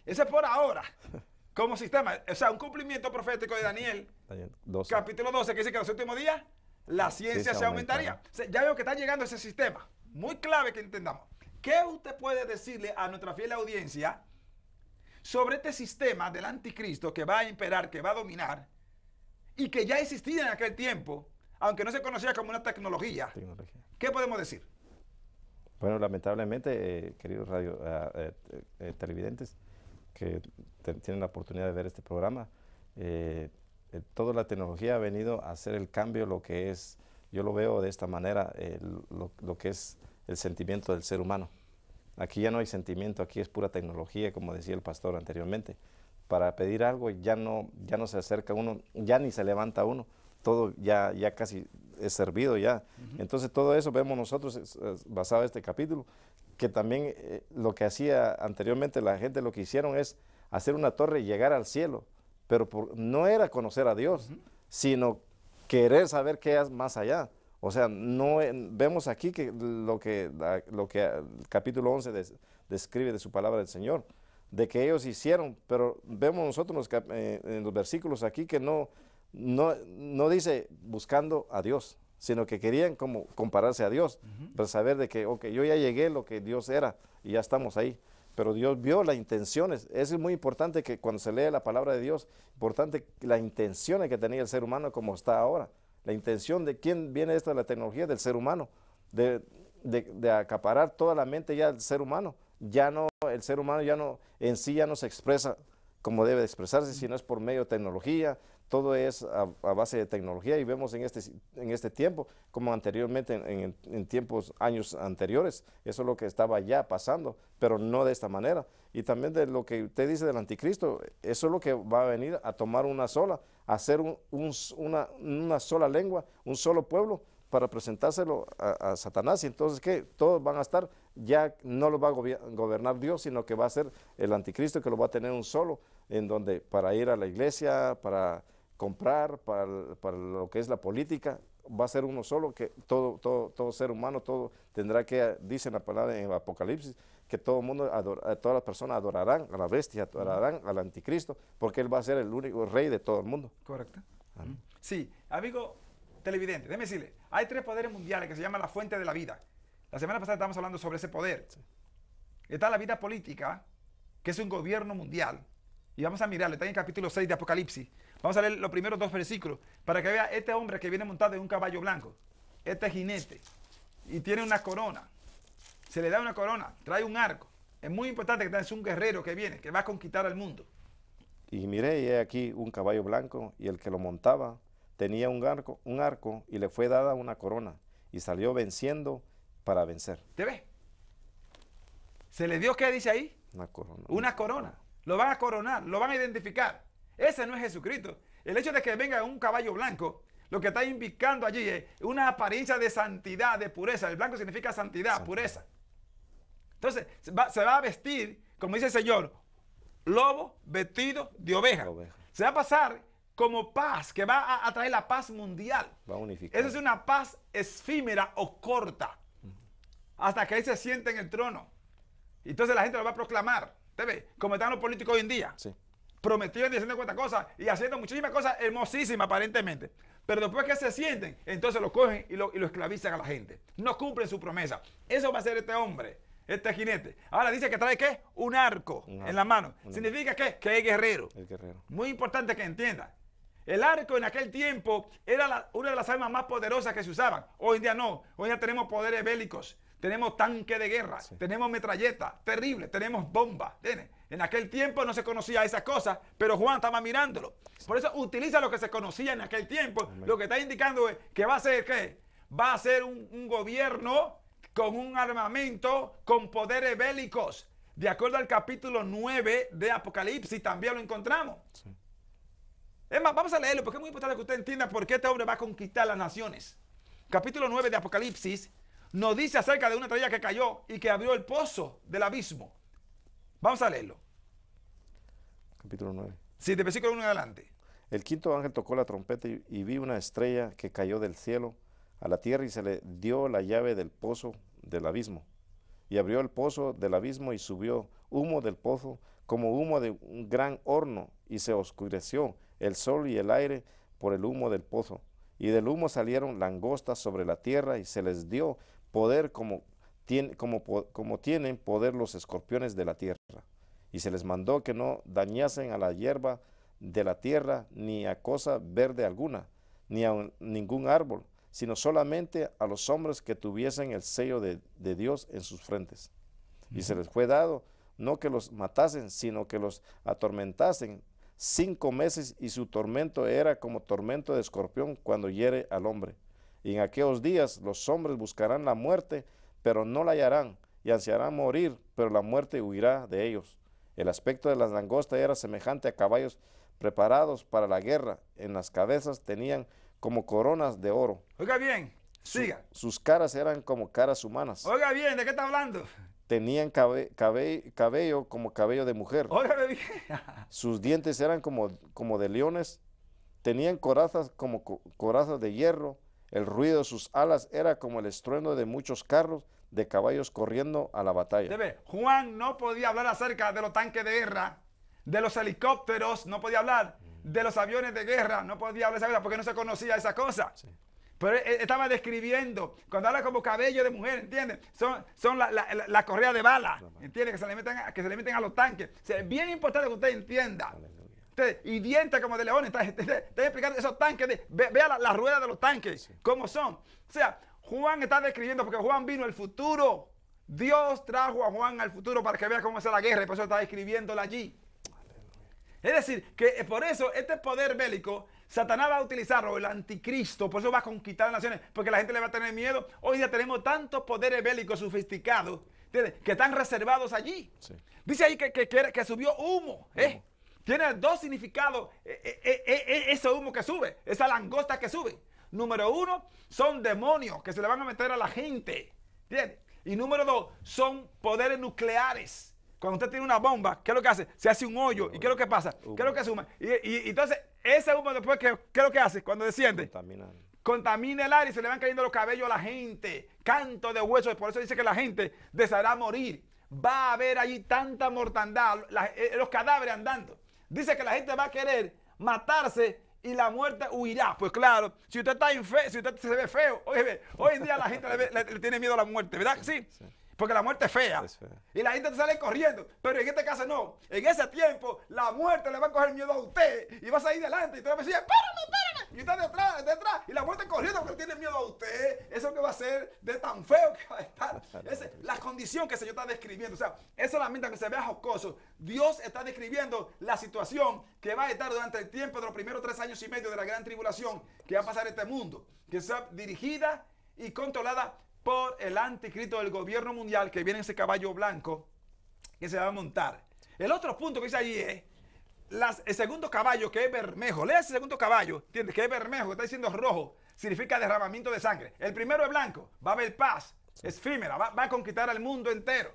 Ese es por ahora. [laughs] Como sistema. O sea, un cumplimiento profético de Daniel. Capítulo 12, que dice que en los últimos días la ciencia se, aumentaría. ya veo que está llegando ese sistema. Muy clave que entendamos. ¿Qué usted puede decirle a nuestra fiel audiencia sobre este sistema del anticristo que va a imperar, que va a dominar y que ya existía en aquel tiempo, aunque no se conocía como una tecnología. ¿Qué podemos decir? Bueno, lamentablemente, eh, queridos radio, ah, eh, eh, televidentes que tienen la oportunidad de ver este programa, toda la tecnología ha venido a hacer el cambio, lo que es, yo lo veo de esta manera, lo, que es el sentimiento del ser humano. Aquí ya no hay sentimiento, aquí es pura tecnología, como decía el pastor anteriormente. Para pedir algo ya no, ya no se acerca uno, ya ni se levanta uno, todo ya, ya casi servido ya. Entonces todo eso vemos nosotros basado en este capítulo, que también eh, lo que hacía anteriormente la gente, lo que hicieron es hacer una torre y llegar al cielo, pero no era conocer a Dios, sino querer saber qué es más allá. O sea, no eh, vemos aquí que lo que, ah, lo que ah, el capítulo 11 describe de su palabra del Señor, de que ellos hicieron, pero vemos nosotros en los eh, versículos aquí que no, no, no dice buscando a Dios, sino que querían como compararse a Dios, para saber de que, ok, yo ya llegué lo que Dios era y ya estamos ahí. Pero Dios vio las intenciones. Es muy importante que cuando se lee la palabra de Dios, importante la intención que tenía el ser humano como está ahora. La intención de quién viene esta la tecnología del ser humano, de, de, acaparar toda la mente ya del ser humano. Ya no, el ser humano ya no, en sí ya no se expresa como debe de expresarse, sino es por medio de tecnología, todo es a, base de tecnología y vemos en este, en este tiempo, como anteriormente, en, tiempos, años anteriores, eso es lo que estaba ya pasando, pero no de esta manera. Y también de lo que usted dice del anticristo, eso es lo que va a venir a tomar una sola, hacer un, una, una, sola lengua, un solo pueblo, para presentárselo a, Satanás. Y entonces, ¿qué? Todos van a estar, ya no lo va a gobernar Dios, sino que va a ser el anticristo que lo va a tener un solo, en donde para ir a la iglesia, para comprar, para, para, lo que es la política, va a ser uno solo, que todo, todo, todo ser humano, todo tendrá que, dice la palabra en Apocalipsis, que todo mundo, adora, eh, todas las personas adorarán a la bestia, adorarán al anticristo, porque él va a ser el único rey de todo el mundo. Correcto. Ah. Sí, amigo televidente, déjeme decirle, hay tres poderes mundiales que se llaman la fuente de la vida. La semana pasada estábamos hablando sobre ese poder. Está la vida política, que es un gobierno mundial, y vamos a mirarle está en el capítulo 6 de Apocalipsis. Vamos a leer los primeros dos versículos para que vea este hombre que viene montado en un caballo blanco, este jinete, y tiene una corona. Se le da una corona, trae un arco. Es muy importante que es un guerrero que viene, que va a conquistar al mundo. Y miré, y he aquí un caballo blanco, y el que lo montaba tenía un arco, un arco y le fue dada una corona, y salió venciendo para vencer. ¿Te ves? ¿Se le dio qué dice ahí? Una corona. Una corona. Lo van a coronar, lo van a identificar. Ese no es Jesucristo. El hecho de que venga un caballo blanco, lo que está indicando allí es una apariencia de santidad, de pureza. El blanco significa santidad, pureza. Entonces, se va, a vestir, como dice el Señor, lobo vestido de oveja. Se va a pasar como paz, que va a, traer la paz mundial. Va a unificar. Esa es una paz efímera o corta, hasta que ahí se siente en el trono. Entonces la gente lo va a proclamar. ¿Te ve, Como están los políticos hoy en día. Sí prometiendo y haciendo cuantas cosas y haciendo muchísimas cosas hermosísimas aparentemente. Pero después que se sienten, entonces lo cogen y lo, esclavizan a la gente. No cumplen su promesa. Eso va a ser este hombre, este jinete. Ahora dice que trae qué? Un arco en la mano. ¿Significa qué? Que es guerrero. guerrero. Muy importante que entienda. El arco en aquel tiempo era una de las armas más poderosas que se usaban. Hoy en día no. Hoy ya día tenemos poderes bélicos. Tenemos tanque de guerra. Tenemos metralleta. Terrible. Tenemos bombas. En aquel tiempo no se conocía esas cosas, pero Juan estaba mirándolo. Por eso utiliza lo que se conocía en aquel tiempo. Lo que está indicando es que va a ser qué? Va a ser un, gobierno con un armamento, con poderes bélicos. De acuerdo al capítulo 9 de Apocalipsis, también lo encontramos. Es más, vamos a leerlo porque es muy importante que usted entienda por qué este hombre va a conquistar las naciones. Capítulo 9 de Apocalipsis nos dice acerca de una estrella que cayó y que abrió el pozo del abismo. Vamos a leerlo. Capítulo 9. Sí, de versículo 1 adelante. El quinto ángel tocó la trompeta y, y, vi una estrella que cayó del cielo a la tierra y se le dio la llave del pozo del abismo. Y abrió el pozo del abismo y subió humo del pozo como humo de un gran horno y se oscureció el sol y el aire por el humo del pozo. Y del humo salieron langostas sobre la tierra y se les dio poder como como, tienen poder los escorpiones de la tierra. Y se les mandó que no dañasen a la hierba de la tierra, ni a cosa verde alguna, ni a ningún árbol, sino solamente a los hombres que tuviesen el sello de, Dios en sus frentes. Y se les fue dado no que los matasen, sino que los atormentasen cinco meses, y su tormento era como tormento de escorpión cuando hiere al hombre. Y en aquellos días los hombres buscarán la muerte, pero no la hallarán, y ansiarán morir, pero la muerte huirá de ellos. El aspecto de las langostas era semejante a caballos preparados para la guerra. En las cabezas tenían como coronas de oro. Oiga bien, siga. sus caras eran como caras humanas. Oiga bien, ¿de qué está hablando? Tenían cabello como cabello de mujer. Oiga bien. [laughs] sus dientes eran como, como de leones. Tenían corazas como corazas de hierro el ruido de sus alas era como el estruendo de muchos carros de caballos corriendo a la batalla. Debe, Juan no podía hablar acerca de los tanques de guerra, de los helicópteros, no podía hablar, de los aviones de guerra, no podía hablar de esa cosa porque no se conocía esa cosa. Pero e, e, estaba describiendo, cuando habla como cabello de mujer, ¿entiendes? Son, son la, correa de bala, ¿entiendes? Que se, le meten a, que se le a los tanques. es bien importante que usted entienda y dientes como de leones. está explicando? explicar esos tanques. vea la, rueda de los tanques, cómo son. O sea, Juan está describiendo porque Juan vino al futuro. Dios trajo a Juan al futuro para que vea cómo es la guerra y por eso está describiéndola allí. Es decir, que eh, por eso este poder bélico, Satanás va a utilizarlo, el anticristo, por eso va a conquistar naciones, porque la gente le va a tener miedo. Hoy día tenemos tantos poderes bélicos sofisticados que están reservados allí. Dice ahí que, que, que, subió humo, ¿eh? Tiene dos significados eh, eh, eh, ese humo que sube, esa langosta que sube. Número uno, son demonios que se le van a meter a la gente. Y número dos, son poderes nucleares. Cuando usted tiene una bomba, ¿qué es lo que hace? Se hace un hoyo. ¿Y qué es lo que pasa? ¿Qué es lo que suma? Y, entonces, ese humo después, ¿qué, ¿qué, es lo que hace cuando desciende? Contamina. Contamina el aire y se le van cayendo los cabellos a la gente. Canto de huesos. Por eso dice que la gente deseará morir. Va a haber allí tanta mortandad, los cadáveres andando. Dice que la gente va a querer matarse y la muerte huirá. Pues claro, si usted está si usted se ve feo, hoy en día la gente le, tiene miedo a la muerte, ¿verdad? Sí. sí. Porque la muerte es fea. Y la gente sale corriendo. Pero en este caso no. En ese tiempo, la muerte le va a coger miedo a usted. Y va a salir adelante Y usted va a decir, espérame, espérame. Y está detrás, detrás. Y la muerte corriendo porque tiene miedo a usted eso que va a ser de tan feo que va a estar. Esa, la condición que el Señor está describiendo. O sea, es solamente que se vea jocoso. Dios está describiendo la situación que va a estar durante el tiempo de los primeros tres años y medio de la gran tribulación que va a pasar este mundo. Que sea dirigida y controlada por el anticristo del gobierno mundial que viene ese caballo blanco que se va a montar. El otro punto que dice allí es el segundo caballo que es bermejo. Lea ese segundo caballo, ¿entiendes? Que es bermejo, que está diciendo rojo significa derramamiento de sangre. El primero es blanco, va a haber paz, esfímera, va, a conquistar al mundo entero.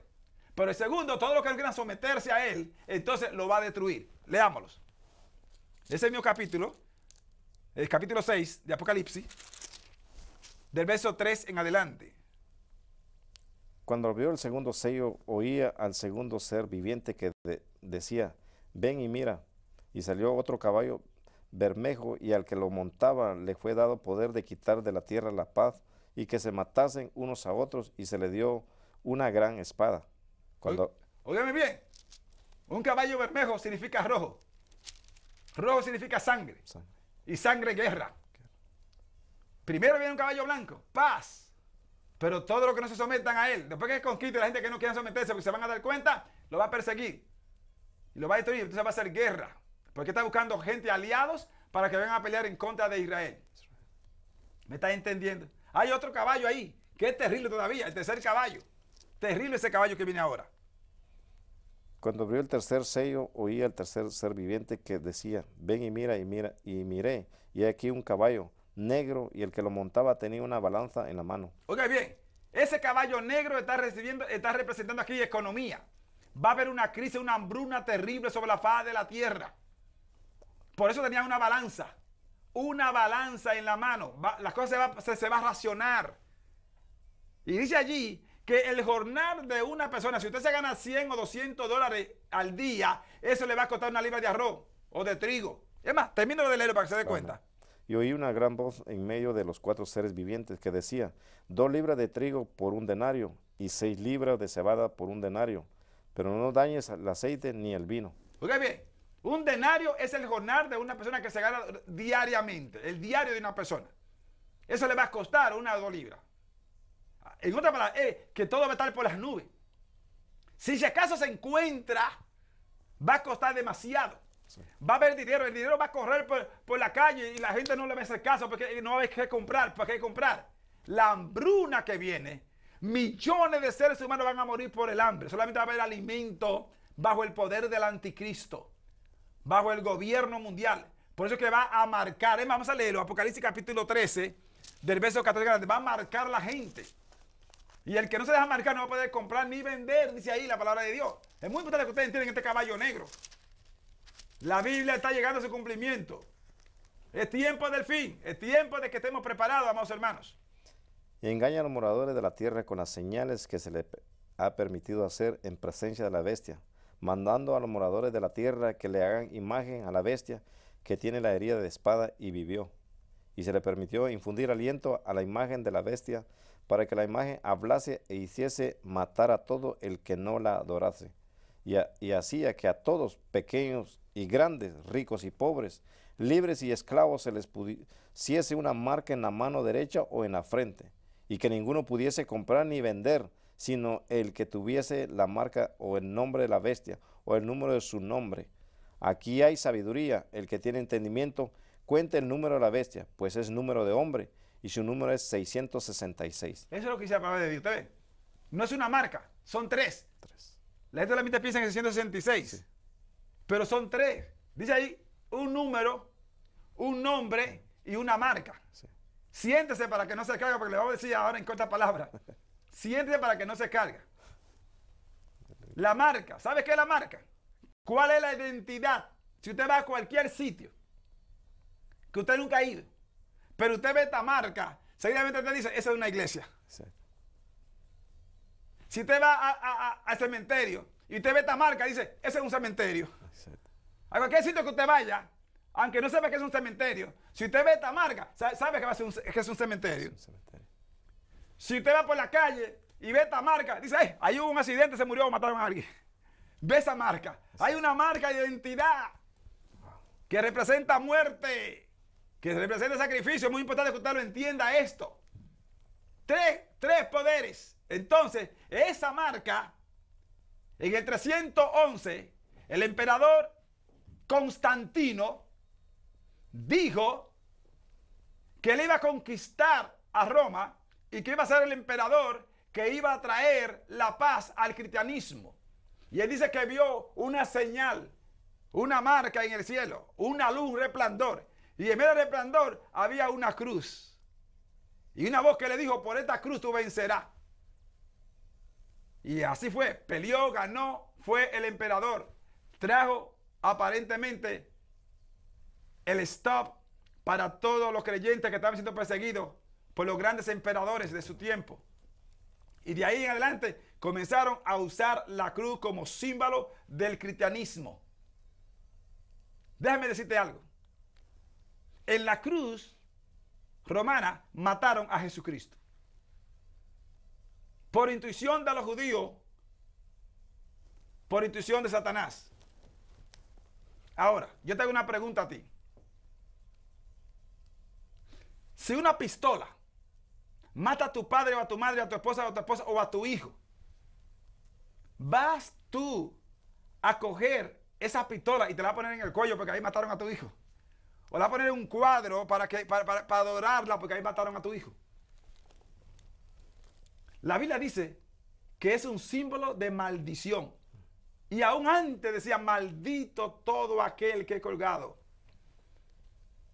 Pero el segundo, todo lo que quieran someterse a él, entonces lo va a destruir. Leámoslos. Ese mismo capítulo, el capítulo 6 de Apocalipsis, del verso 3 en adelante. Cuando vio el segundo sello, oía al segundo ser viviente que decía, ven y mira. Y salió otro caballo Bermejo y al que lo montaba le fue dado poder de quitar de la tierra la paz y que se matasen unos a otros y se le dio una gran espada. Cuando... bien, un caballo bermejo significa rojo, rojo significa sangre, y sangre guerra. Primero viene un caballo blanco, paz, pero todos los que no se sometan a él, después que conquiste la gente que no quiera someterse porque se van a dar cuenta, lo va a perseguir y lo va a destruir, entonces va a ser guerra. ¿Por está buscando gente aliados para que vengan a pelear en contra de Israel? ¿Me está entendiendo? Hay otro caballo ahí, que es terrible todavía, el tercer caballo. Terrible ese caballo que viene ahora. Cuando abrió el tercer sello, oí al tercer ser viviente que decía, ven y mira y mira y miré, y hay aquí un caballo negro y el que lo montaba tenía una balanza en la mano. Oiga bien, ese caballo negro está, recibiendo, está representando aquí economía. Va a haber una crisis, una hambruna terrible sobre la faz de la tierra. Por eso tenía una balanza, una balanza en la mano. las cosas se va, a racionar. Y dice allí que el jornal de una persona, si usted se gana 100 o 200 dólares al día, eso le va a costar una libra de arroz o de trigo. Es más, termino de leerlo para que se dé cuenta. Y oí una gran voz en medio de los cuatro seres vivientes que decía, dos libras de trigo por un denario y seis libras de cebada por un denario, pero no dañes el aceite ni el vino. Oiga bien, un denario es el jornal de una persona que se gana diariamente, el diario de una persona. Eso le va a costar una o dos libras. En otra palabra, eh, que todo va a estar por las nubes. Si si acaso se encuentra, va a costar demasiado. Va a haber dinero, el dinero va a correr por, la calle y la gente no le va a hacer caso porque no hay que comprar, ¿para qué comprar? La hambruna que viene, millones de seres humanos van a morir por el hambre. Solamente va a haber alimento bajo el poder del anticristo bajo el gobierno mundial. Por eso que va a marcar, vamos a leerlo, Apocalipsis capítulo 13, del verso 14 va a marcar la gente. Y el que no se deja marcar no va a poder comprar ni vender, dice ahí la palabra de Dios. Es muy importante que ustedes entiendan este caballo negro. La Biblia está llegando a su cumplimiento. Es tiempo del fin, es tiempo de que estemos preparados, amados hermanos. Y engaña a los moradores de la tierra con las señales que se les ha permitido hacer en presencia de la bestia, mandando a los moradores de la tierra que le hagan imagen a la bestia que tiene la herida de espada y vivió. Y se le permitió infundir aliento a la imagen de la bestia para que la imagen hablase e hiciese matar a todo el que no la adorase. Y, hacía que a todos, pequeños y grandes, ricos y pobres, libres y esclavos, se les pusiese una marca en la mano derecha o en la frente, y que ninguno pudiese comprar ni vender, sino el que tuviese la marca o el nombre de la bestia o el número de su nombre. Aquí hay sabiduría, el que tiene entendimiento cuente el número de la bestia, pues es número de hombre y su número es 666. Eso es lo que dice la de ustedes No es una marca, son tres. La gente de la mitad piensa en 666, pero son tres. Dice ahí un número, un nombre y una marca. Siéntese para que no se caiga, porque le vamos a decir ahora en corta palabra. [laughs] Siempre para que no se carga. La marca. ¿Sabes qué es la marca? ¿Cuál es la identidad? Si usted va a cualquier sitio que usted nunca ha ido, pero usted ve esta marca, seguidamente te dice, esa es una iglesia. Si usted va al cementerio y usted ve esta marca, dice, ese es un cementerio. Exacto. A cualquier sitio que usted vaya, aunque no sepa que es un cementerio, si usted ve esta marca, sabe que, que es un cementerio. Es un cementerio. Si usted va por la calle y ve esta marca, dice, eh, ahí un accidente, se murió, mataron a alguien. Ve esa marca. Hay una marca de identidad que representa muerte, que representa sacrificio. Es muy importante que usted lo entienda esto. Tres, tres poderes. Entonces, esa marca, en el 311, el emperador Constantino dijo que le iba a conquistar a Roma y que iba a ser el emperador que iba a traer la paz al cristianismo. Y él dice que vio una señal, una marca en el cielo, una luz resplandor. Y en medio del resplandor había una cruz. Y una voz que le dijo, por esta cruz tú vencerás. Y así fue, peleó, ganó, fue el emperador. Trajo aparentemente el stop para todos los creyentes que estaban siendo perseguidos por los grandes emperadores de su tiempo. Y de ahí en adelante comenzaron a usar la cruz como símbolo del cristianismo. Déjame decirte algo. En la cruz romana mataron a Jesucristo. Por intuición de los judíos, por intuición de Satanás. Ahora, yo te hago una pregunta a ti. Si una pistola Mata a tu padre o a tu madre, a tu esposa o a tu esposa o a tu hijo. Vas tú a coger esa pistola y te la vas a poner en el cuello porque ahí mataron a tu hijo. O la vas a poner en un cuadro para, que, para, adorarla porque ahí mataron a tu hijo. La Biblia dice que es un símbolo de maldición. Y aún antes decía, maldito todo aquel que he colgado.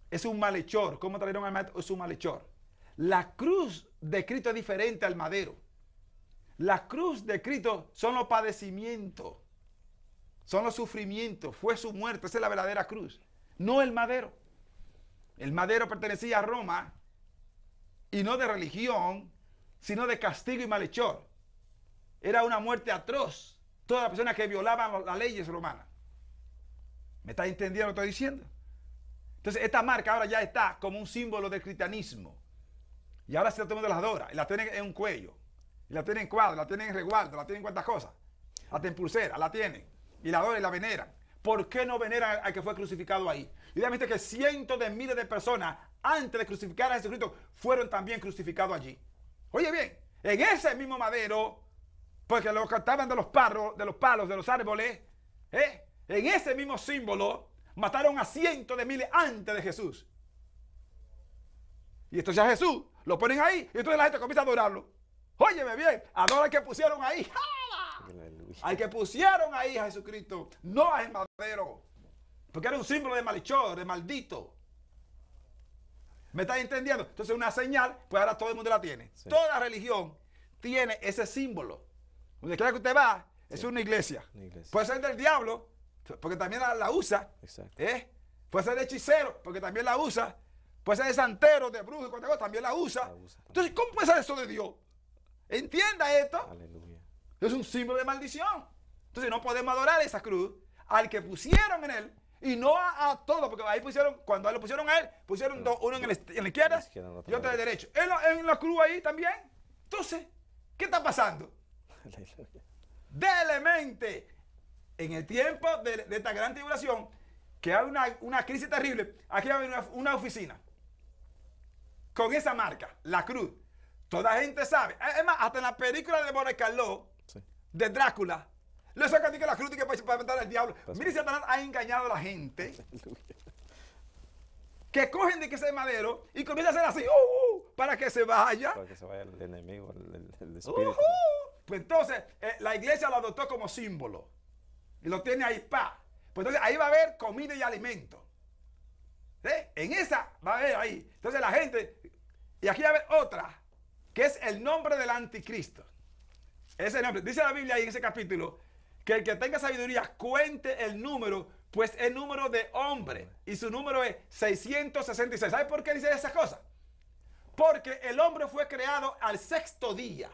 Es un malhechor. ¿Cómo trajeron al maestro? Es un malhechor. La cruz de Cristo es diferente al madero. La cruz de Cristo son los padecimientos, son los sufrimientos, fue su muerte, esa es la verdadera cruz, no el madero. El madero pertenecía a Roma y no de religión, sino de castigo y malhechor. Era una muerte atroz. Todas las personas que violaban las leyes romanas. ¿Me está entendiendo lo que estoy diciendo? Entonces, esta marca ahora ya está como un símbolo del cristianismo. Y ahora sí la tenemos de las doras, Y la tienen en un cuello. Y la tienen en cuadro, la tienen en resguardo, la tienen en cuantas cosas. Hasta en pulsera, la tienen. Y la adoran y la veneran. ¿Por qué no veneran al que fue crucificado ahí? Y obviamente que cientos de miles de personas antes de crucificar a Jesucristo fueron también crucificados allí. Oye bien, en ese mismo madero, porque pues lo cantaban de los palos, de los palos, de los árboles, ¿eh? en ese mismo símbolo mataron a cientos de miles antes de Jesús. Y ya ya Jesús lo ponen ahí y entonces la gente comienza a adorarlo. Óyeme bien, adora al que pusieron ahí. Al que pusieron ahí a Jesucristo, no a el madero. Porque era un símbolo de malhechor, de maldito. ¿Me estás entendiendo? Entonces una señal, pues ahora todo el mundo la tiene. Toda religión tiene ese símbolo. Donde quiera que usted va, es una iglesia. Puede ser del diablo, porque también la, usa. Exacto. ¿eh? Puede ser de hechicero, porque también la usa. Pues es de santero, de brujo y cualquier cosa, también la usa. Entonces, ¿cómo puede eso de Dios? Entienda esto. Es un símbolo de maldición. Entonces, no podemos adorar esa cruz al que pusieron en él y no a, todos, porque ahí pusieron, cuando lo pusieron a él, pusieron dos, uno en, la izquierda, y otro en derecho. En la, cruz ahí también. Entonces, ¿qué está pasando? Dele mente. En el tiempo de, esta gran tribulación, que hay una, crisis terrible, aquí va a haber una oficina con esa marca, la cruz. Toda gente sabe. Eh, es más, hasta en la película de Boris Carló, de Drácula, le sacan que la cruz y que para inventar al diablo. Pues Mire, Satanás ha engañado a la gente. [laughs] que cogen de que ese madero y comienza a hacer así, uh, uh, para que se vaya. Para que se vaya el enemigo, el, uh-huh. espíritu. Pues entonces, eh, la iglesia lo adoptó como símbolo. Y lo tiene ahí, pa. Pues entonces ahí va a haber comida y alimento. ¿Eh? En esa va a haber ahí. Entonces la gente y aquí hay otra, que es el nombre del anticristo. Ese nombre. Dice la Biblia ahí en ese capítulo que el que tenga sabiduría cuente el número, pues el número de hombre. Y su número es 666. ¿Sabe por qué dice esa cosa? Porque el hombre fue creado al sexto día.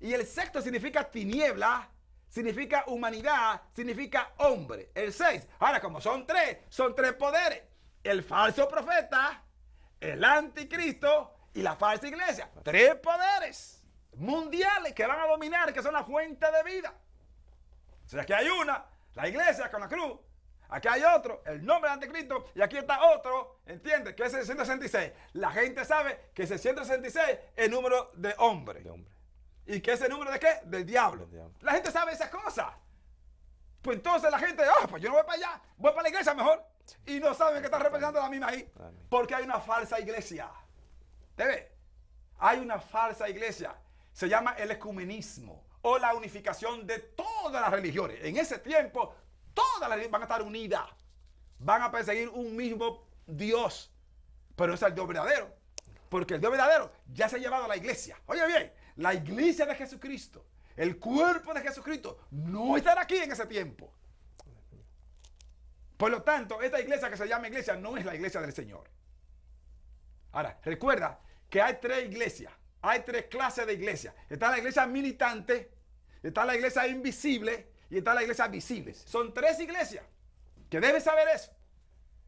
Y el sexto significa tiniebla, significa humanidad, significa hombre. El seis. Ahora, como son tres, son tres poderes. El falso profeta, el anticristo y la falsa iglesia. Tres poderes mundiales que van a dominar, que son la fuente de vida. O sea, aquí hay una, la iglesia con la cruz. Aquí hay otro, el nombre del anticristo, y aquí está otro, ¿entiendes? Que es el 666. La gente sabe que 666 es el número de hombre. De hombre. ¿Y que ese número de qué? Del diablo. La gente sabe esas cosas. Pues entonces la gente, ah, pues yo no voy para allá, voy para la iglesia mejor. Y no saben que están representando la misma ahí. Porque hay una falsa iglesia. ¿Debe? Hay una falsa iglesia. Se llama el ecumenismo o la unificación de todas las religiones. En ese tiempo, todas las religiones van a estar unidas. Van a perseguir un mismo Dios. Pero es el Dios verdadero. Porque el Dios verdadero ya se ha llevado a la iglesia. Oye bien, la iglesia de Jesucristo, el cuerpo de Jesucristo, no estará aquí en ese tiempo. Por lo tanto, esta iglesia que se llama iglesia no es la iglesia del Señor. Ahora, recuerda que hay tres iglesias, hay tres clases de iglesias. Está la iglesia militante, está la iglesia invisible y está la iglesia visible. Son tres iglesias que debes saber eso.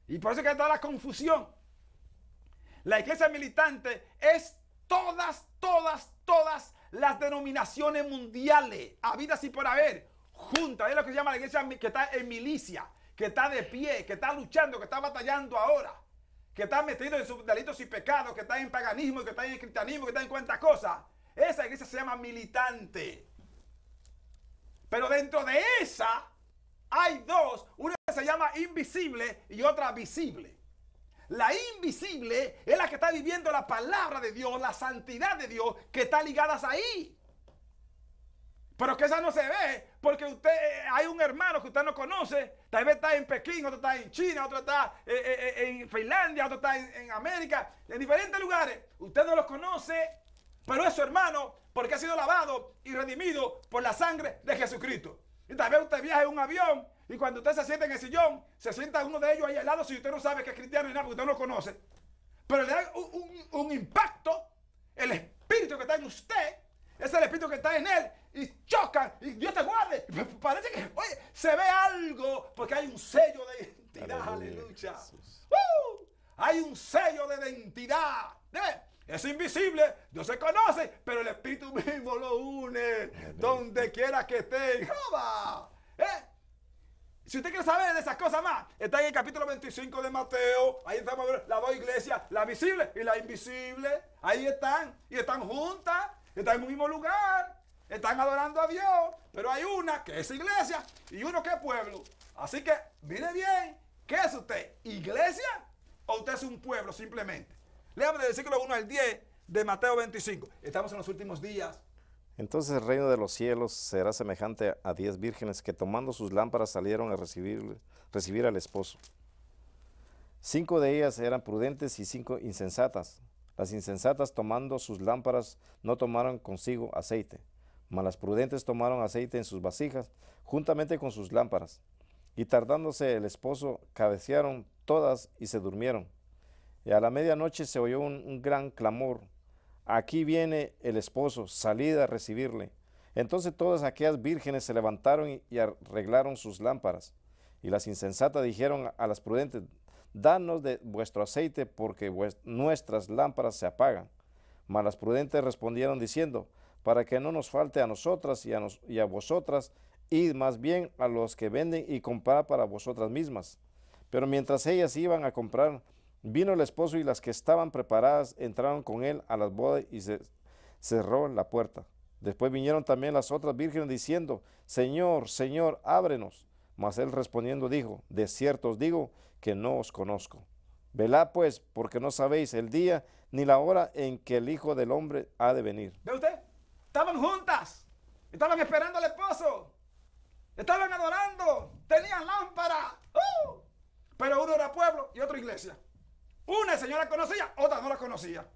Y por eso que está la confusión. La iglesia militante es todas, todas, todas las denominaciones mundiales, habidas y por haber, juntas. Es lo que se llama la iglesia que está en milicia que está de pie, que está luchando, que está batallando ahora, que está metido en sus delitos y pecados, que está en paganismo, que está en cristianismo, que está en cuantas cosas. Esa iglesia se llama militante. Pero dentro de esa hay dos, una que se llama invisible y otra visible. La invisible es la que está viviendo la palabra de Dios, la santidad de Dios, que está ligadas ahí. Pero que esa no se ve porque usted eh, hay un hermano que usted no conoce, tal vez está en Pekín, otro está en China, otro está eh, eh, en Finlandia, otro está en, América, en diferentes lugares. Usted no los conoce, pero es su hermano porque ha sido lavado y redimido por la sangre de Jesucristo. Y tal vez usted viaje en un avión y cuando usted se sienta en el sillón, se sienta uno de ellos ahí al lado si usted no sabe que es cristiano ni nada, porque usted no lo conoce. Pero le da un impacto el espíritu que está en usted es el espíritu que está en él y chocan y Dios te guarde. Parece que, se ve algo porque hay un sello de identidad, aleluya. ¡Uh! hay un sello de identidad. Es invisible, Dios se conoce, pero el espíritu [laughs] mismo lo une donde quiera que esté. ¡Joba! ¿Eh? Si usted quiere saber de esas cosas más, está en el capítulo 25 de Mateo. Ahí estamos viendo las dos iglesias, la visible y la invisible. Ahí están y están juntas están en un mismo lugar, están adorando a Dios, pero hay una que es iglesia y uno que es pueblo. Así que mire bien, ¿qué es usted? ¿Iglesia o usted es un pueblo simplemente? Léame del versículo 1 al 10 de Mateo 25. Estamos en los últimos días. Entonces el reino de los cielos será semejante a diez vírgenes que tomando sus lámparas salieron a recibir, recibir al esposo. Cinco de ellas eran prudentes y cinco insensatas. Las insensatas tomando sus lámparas no tomaron consigo aceite, mas las prudentes tomaron aceite en sus vasijas, juntamente con sus lámparas. Y tardándose el esposo, cabecearon todas y se durmieron. Y a la medianoche se oyó un, gran clamor. Aquí viene el esposo, salid a recibirle. Entonces todas aquellas vírgenes se levantaron y arreglaron sus lámparas. Y las insensatas dijeron a las prudentes, danos de vuestro aceite, porque nuestras lámparas se apagan. Mas las prudentes respondieron diciendo, para que no nos falte a nosotras y a, vosotras, id más bien a los que venden y comprar para vosotras mismas. Pero mientras ellas iban a comprar, vino el esposo y las que estaban preparadas entraron con él a las bodas y se cerró la puerta. Después vinieron también las otras vírgenes diciendo, Señor, Señor, ábrenos. Mas él respondiendo dijo, De cierto os digo que no os conozco. Velad pues, porque no sabéis el día ni la hora en que el Hijo del Hombre ha de venir. ¿Ve usted? Estaban juntas, estaban esperando al esposo, estaban adorando, tenían lámpara, ¡Uh! pero uno era pueblo y otro iglesia. Una señora conocía, otra no la conocía.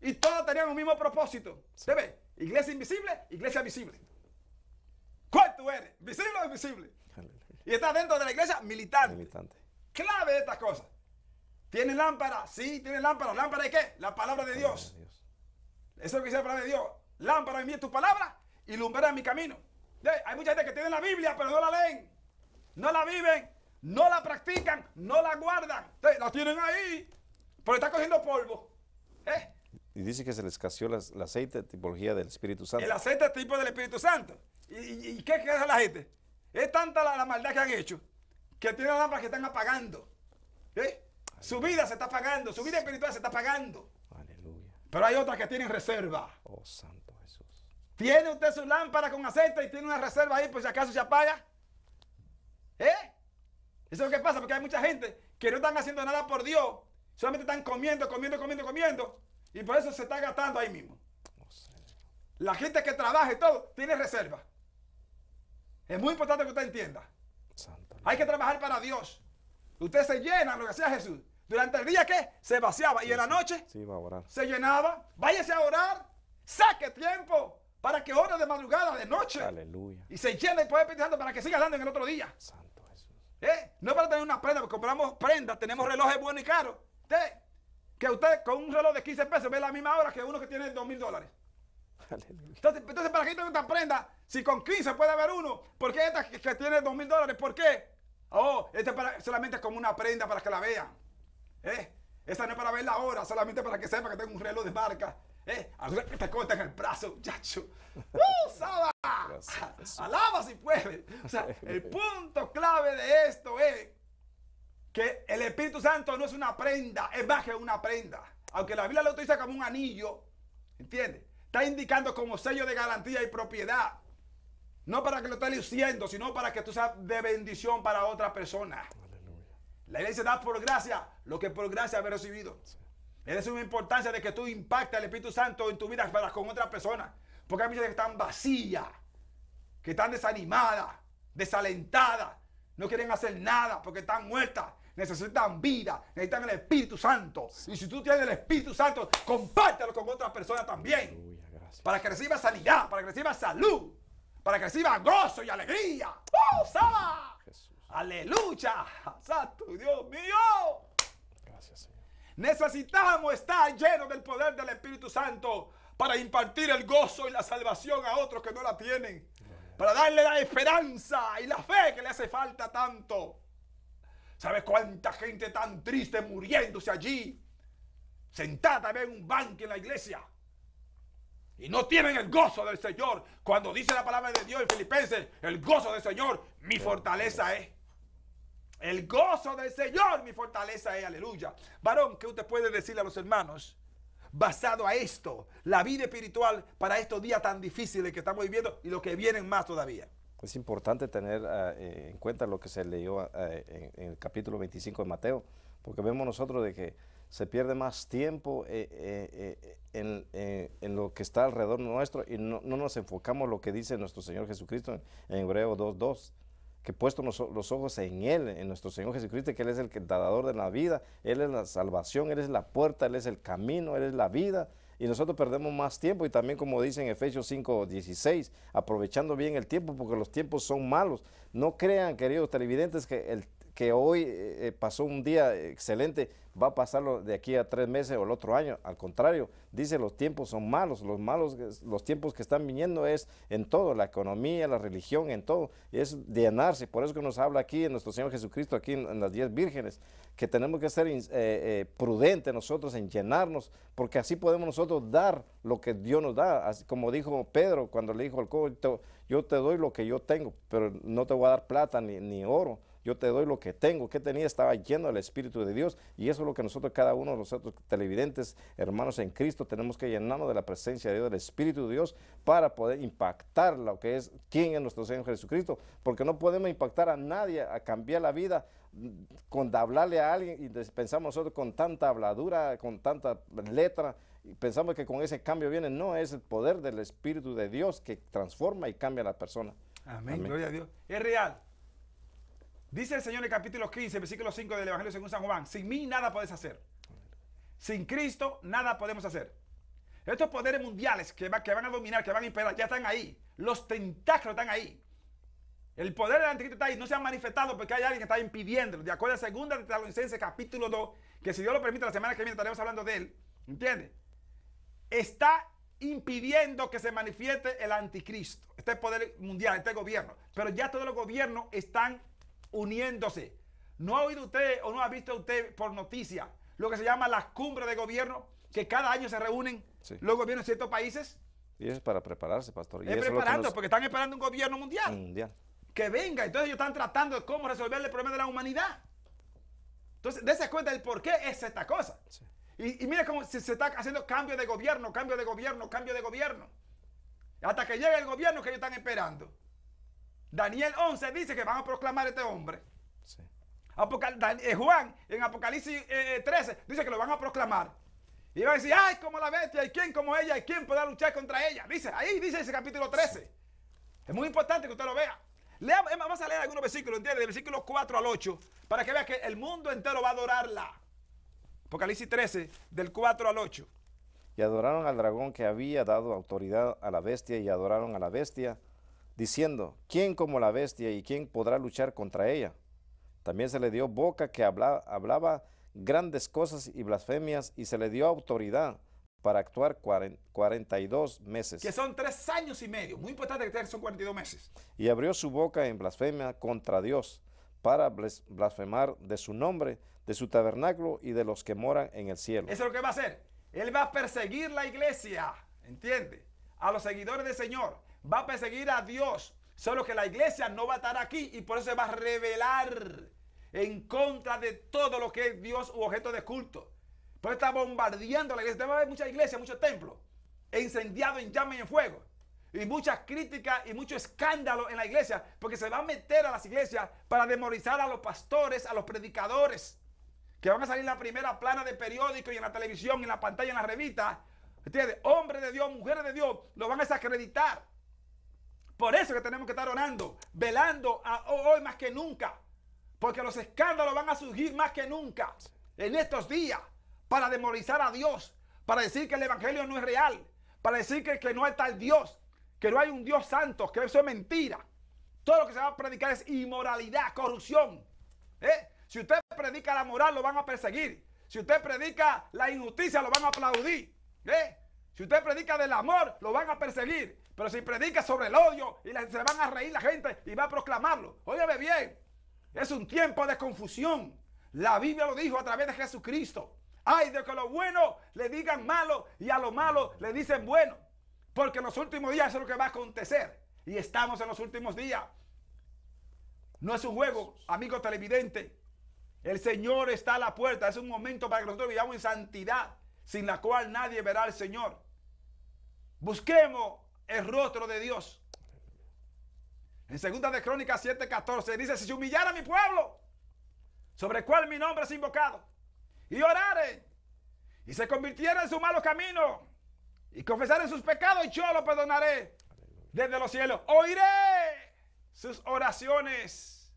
Y todas tenían un mismo propósito. ¿Se ve? Iglesia invisible, iglesia visible. ¿Cuál tú eres? ¿Visible o invisible? Y estás dentro de la iglesia militante. militante clave de estas cosas. ¿Tiene lámpara? Sí, tiene lámpara. ¿Lámpara de qué? La palabra de Dios. Eso es lo que dice la palabra de Dios. Lámpara en mí tu palabra y mi camino. Hay mucha gente que tiene la Biblia, pero no la leen. No la viven, no la practican, no la guardan. La tienen ahí, pero está cogiendo polvo. ¿Eh? Y dice que se les escaseó el aceite, de tipología del Espíritu Santo. El aceite tipo del Espíritu Santo. ¿Y, qué hace la gente? Es tanta la maldad que han hecho que tiene lámparas que están apagando. ¿eh? Su vida se está apagando, su vida espiritual se está apagando. Aleluya. Pero hay otras que tienen reserva. Oh, Santo Jesús. ¿Tiene usted su lámpara con aceite y tiene una reserva ahí por si acaso se apaga? ¿Eh? Eso es lo que pasa, porque hay mucha gente que no están haciendo nada por Dios, solamente están comiendo, comiendo, comiendo, comiendo, y por eso se está gastando ahí mismo. Oh, La gente que trabaja y todo tiene reserva. Es muy importante que usted entienda. Hay que trabajar para Dios. Usted se llena lo que hacía Jesús. Durante el día ¿qué? se vaciaba y en la noche se llenaba. Váyase a orar. Saque tiempo para que ore de madrugada, de noche. Aleluya. Y se llena y puede pedir para que siga dando en el otro día. Santo Jesús. ¿Eh? No para tener una prenda, porque compramos prendas, tenemos relojes buenos y caros. Usted, que usted con un reloj de 15 pesos ve la misma hora que uno que tiene 2 mil dólares. Entonces, entonces, ¿para qué tanta prenda? Si con 15 puede haber uno, porque esta que, tiene 2 mil dólares? ¿Por qué? Oh, esta para, solamente es como una prenda para que la vean. ¿Eh? Esta no es para verla ahora, solamente para que sepa que tengo un reloj de barca ¿Eh? Esta corta en el brazo, chacho. [laughs] ¡Uh, Alaba si puede. el [laughs] punto clave de esto es que el Espíritu Santo no es una prenda, es más que una prenda. Aunque la Biblia lo utiliza como un anillo, ¿entiendes? está indicando como sello de garantía y propiedad. No para que lo esté luciendo, sino para que tú seas de bendición para otra persona. La iglesia da por gracia lo que por gracia haber recibido. Esa Es una importancia de que tú impactes al Espíritu Santo en tu vida para con otras personas. Porque hay muchas que están vacías, que están desanimadas, desalentadas, no quieren hacer nada porque están muertas necesitan vida, necesitan el Espíritu Santo. Y si tú tienes el Espíritu Santo, compártelo con otras personas también. Para que reciba sanidad, para que reciba salud, para que reciba gozo y alegría. ¡Oh, Aleluya. Santo Dios mío. Necesitamos estar llenos del poder del Espíritu Santo para impartir el gozo y la salvación a otros que no la tienen. Para darle la esperanza y la fe que le hace falta tanto. ¿Sabes cuánta gente tan triste muriéndose allí? Sentada en un banco en la iglesia y no tienen el gozo del Señor. Cuando dice la palabra de Dios en Filipenses, el gozo del Señor, mi fortaleza es. El gozo del Señor, mi fortaleza es. Aleluya. Varón, ¿qué usted puede decirle a los hermanos? Basado a esto, la vida espiritual para estos días tan difíciles que estamos viviendo y los que vienen más todavía. Es importante tener eh, eh, en cuenta lo que se leyó eh, en, en el capítulo 25 de Mateo, porque vemos nosotros de que se pierde más tiempo eh, eh, eh, en, lo que está alrededor nuestro y no, nos enfocamos lo que dice nuestro Señor Jesucristo en, Hebreo 2.2 que puesto los, ojos en Él, en nuestro Señor Jesucristo, que Él es el dador de la vida, Él es la salvación, Él es la puerta, Él es el camino, Él es la vida. Y nosotros perdemos más tiempo y también como dice en Efesios 5.16, aprovechando bien el tiempo porque los tiempos son malos. No crean, queridos televidentes, que el que hoy eh, eh, pasó un día excelente, va a pasarlo de aquí a tres meses o el otro año. Al contrario, dice los tiempos son malos, los malos, los tiempos que están viniendo es en todo, la economía, la religión, en todo. Es llenarse, por eso que nos habla aquí en nuestro Señor Jesucristo, aquí en, las diez vírgenes, que tenemos que ser eh, prudentes nosotros en llenarnos, porque así podemos nosotros dar lo que Dios nos da. Así, como dijo Pedro cuando le dijo al cojo, yo te doy lo que yo tengo, pero no te voy a dar plata ni oro yo te doy lo que tengo, que tenía, estaba lleno del Espíritu de Dios y eso es lo que nosotros, cada uno de nosotros televidentes, hermanos en Cristo, tenemos que llenarnos de la presencia de Dios, del Espíritu de Dios, para poder impactar lo que es, quien es nuestro Señor Jesucristo, porque no podemos impactar a nadie, a cambiar la vida con hablarle a alguien y pensamos nosotros con tanta habladura, con tanta letra, y pensamos que con ese cambio viene, no, es el poder del Espíritu de Dios que transforma y cambia a la persona. Amén. gloria a Dios. Es real. Dice el Señor en el capítulo 15, versículo 5 del Evangelio según San Juan, sin mí nada puedes hacer. Sin Cristo nada podemos hacer. Estos poderes mundiales que, van a dominar, que van a imperar, ya están ahí. Los tentáculos están ahí. El poder del anticristo está ahí. No se han manifestado porque hay alguien que está impidiéndolo. De acuerdo a segunda de Talonicense, capítulo 2, que si Dios lo permite la semana que viene estaremos hablando de él. ¿Entiendes? Está impidiendo que se manifieste el anticristo, este poder mundial, este gobierno. Pero ya todos los gobiernos están uniéndose. ¿No ha oído usted o no ha visto usted por noticia lo que se llama las cumbres de gobierno, que cada año se reúnen los gobiernos de ciertos países? Y es para prepararse, pastor. Y es preparando, porque están esperando un gobierno mundial, mundial. Que venga, entonces ellos están tratando de cómo resolver el problema de la humanidad. Entonces, dése cuenta del por qué es esta cosa. Y, mire cómo se, está haciendo cambio de gobierno, cambio de gobierno, cambio de gobierno. Hasta que llegue el gobierno que ellos están esperando. Daniel 11 dice que van a proclamar a este hombre. Eh, Juan en Apocalipsis 13 eh, eh, dice que lo van a proclamar. Y va a decir, ay, como la bestia, ¿y quién como ella? ¿Y quién podrá luchar contra ella? Dice, ahí dice ese capítulo 13. Es muy importante que usted lo vea. vamos a leer algunos versículos, ¿entiendes? Del versículo 4 al 8, para que vea que el mundo entero va a adorarla. Apocalipsis 13, del 4 al 8. Y adoraron al dragón que había dado autoridad a la bestia y adoraron a la bestia diciendo, ¿quién como la bestia y quién podrá luchar contra ella? También se le dio boca que hablaba grandes cosas y blasfemias y se le dio autoridad para actuar 42 meses. Que son tres años y medio. Muy importante que son 42 meses. Y abrió su boca en blasfemia contra Dios para blasfemar de su nombre, de su tabernáculo y de los que moran en el cielo. Eso es lo que va a hacer. Él va a perseguir la iglesia, ¿entiende? A los seguidores del Señor va a perseguir a Dios. Solo que la iglesia no va a estar aquí y por eso se va a revelar en contra de todo lo que es Dios u objeto de culto. Por eso está bombardeando la iglesia. Debe haber muchas iglesias, muchos templos incendiados en llamas y en fuego. Y muchas críticas y mucho escándalo en la iglesia porque se va a meter a las iglesias para demorizar a los pastores, a los predicadores que van a salir en la primera plana de periódico y en la televisión, y en la pantalla, en la revista. ¿Entiendes? Hombres de Dios, mujeres de Dios, lo van a desacreditar. Por eso que tenemos que estar orando, velando a hoy más que nunca. Porque los escándalos van a surgir más que nunca en estos días para demorizar a Dios, para decir que el Evangelio no es real, para decir que, no hay tal Dios, que no hay un Dios santo, que eso es mentira. Todo lo que se va a predicar es inmoralidad, corrupción. ¿eh? Si usted predica la moral, lo van a perseguir. Si usted predica la injusticia, lo van a aplaudir. ¿eh? Si usted predica del amor, lo van a perseguir. Pero si predica sobre el odio y se van a reír la gente y va a proclamarlo. Óyeme bien, es un tiempo de confusión. La Biblia lo dijo a través de Jesucristo. Ay, de que a lo bueno le digan malo y a lo malo le dicen bueno. Porque en los últimos días es lo que va a acontecer. Y estamos en los últimos días. No es un juego, amigo televidente. El Señor está a la puerta. Es un momento para que nosotros vivamos en santidad, sin la cual nadie verá al Señor. Busquemos el rostro de Dios. En segunda de Crónicas 7:14 dice, si se humillara mi pueblo, sobre el cual mi nombre es invocado, y orare, y se convirtiera en su malo camino, y confesare sus pecados, y yo lo perdonaré desde los cielos. Oiré sus oraciones,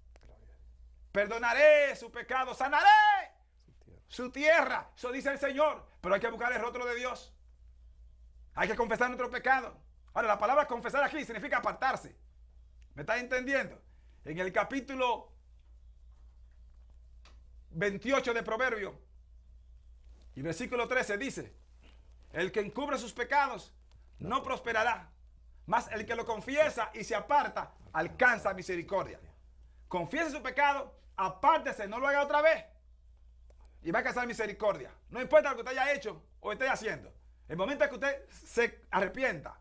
perdonaré su pecado, sanaré su tierra. Eso dice el Señor, pero hay que buscar el rostro de Dios. Hay que confesar nuestro pecado. Ahora, la palabra confesar aquí significa apartarse. ¿Me estás entendiendo? En el capítulo 28 de Proverbio y versículo 13 dice, el que encubre sus pecados no prosperará, mas el que lo confiesa y se aparta alcanza misericordia. Confiese su pecado, apártese, no lo haga otra vez y va a alcanzar misericordia. No importa lo que usted haya hecho o esté haciendo. El momento que usted se arrepienta,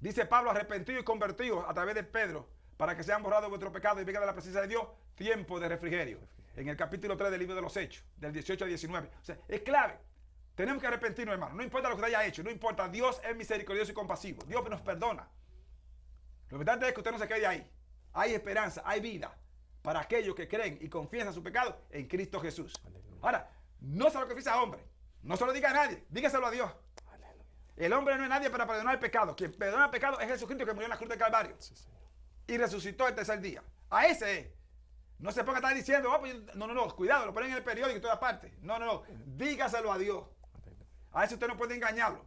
Dice Pablo, arrepentido y convertido a través de Pedro, para que sean borrados vuestros pecados y venga de la presencia de Dios, tiempo de refrigerio. En el capítulo 3 del libro de los Hechos, del 18 al 19. O sea, es clave. Tenemos que arrepentirnos, hermano. No importa lo que usted haya hecho, no importa. Dios es misericordioso y compasivo. Dios nos perdona. Lo importante es que usted no se quede ahí. Hay esperanza, hay vida para aquellos que creen y confiesan su pecado en Cristo Jesús. Ahora, no se lo confiesa a hombre. No se lo diga a nadie. Dígaselo a Dios. El hombre no es nadie para perdonar el pecado. Quien perdona el pecado es Jesucristo que murió en la cruz del Calvario. y resucitó el tercer día. A ese No se ponga a estar diciendo, oh, pues, no, no, no, cuidado, lo ponen en el periódico y todas partes. No, no, no, dígaselo a Dios. A ese usted no puede engañarlo.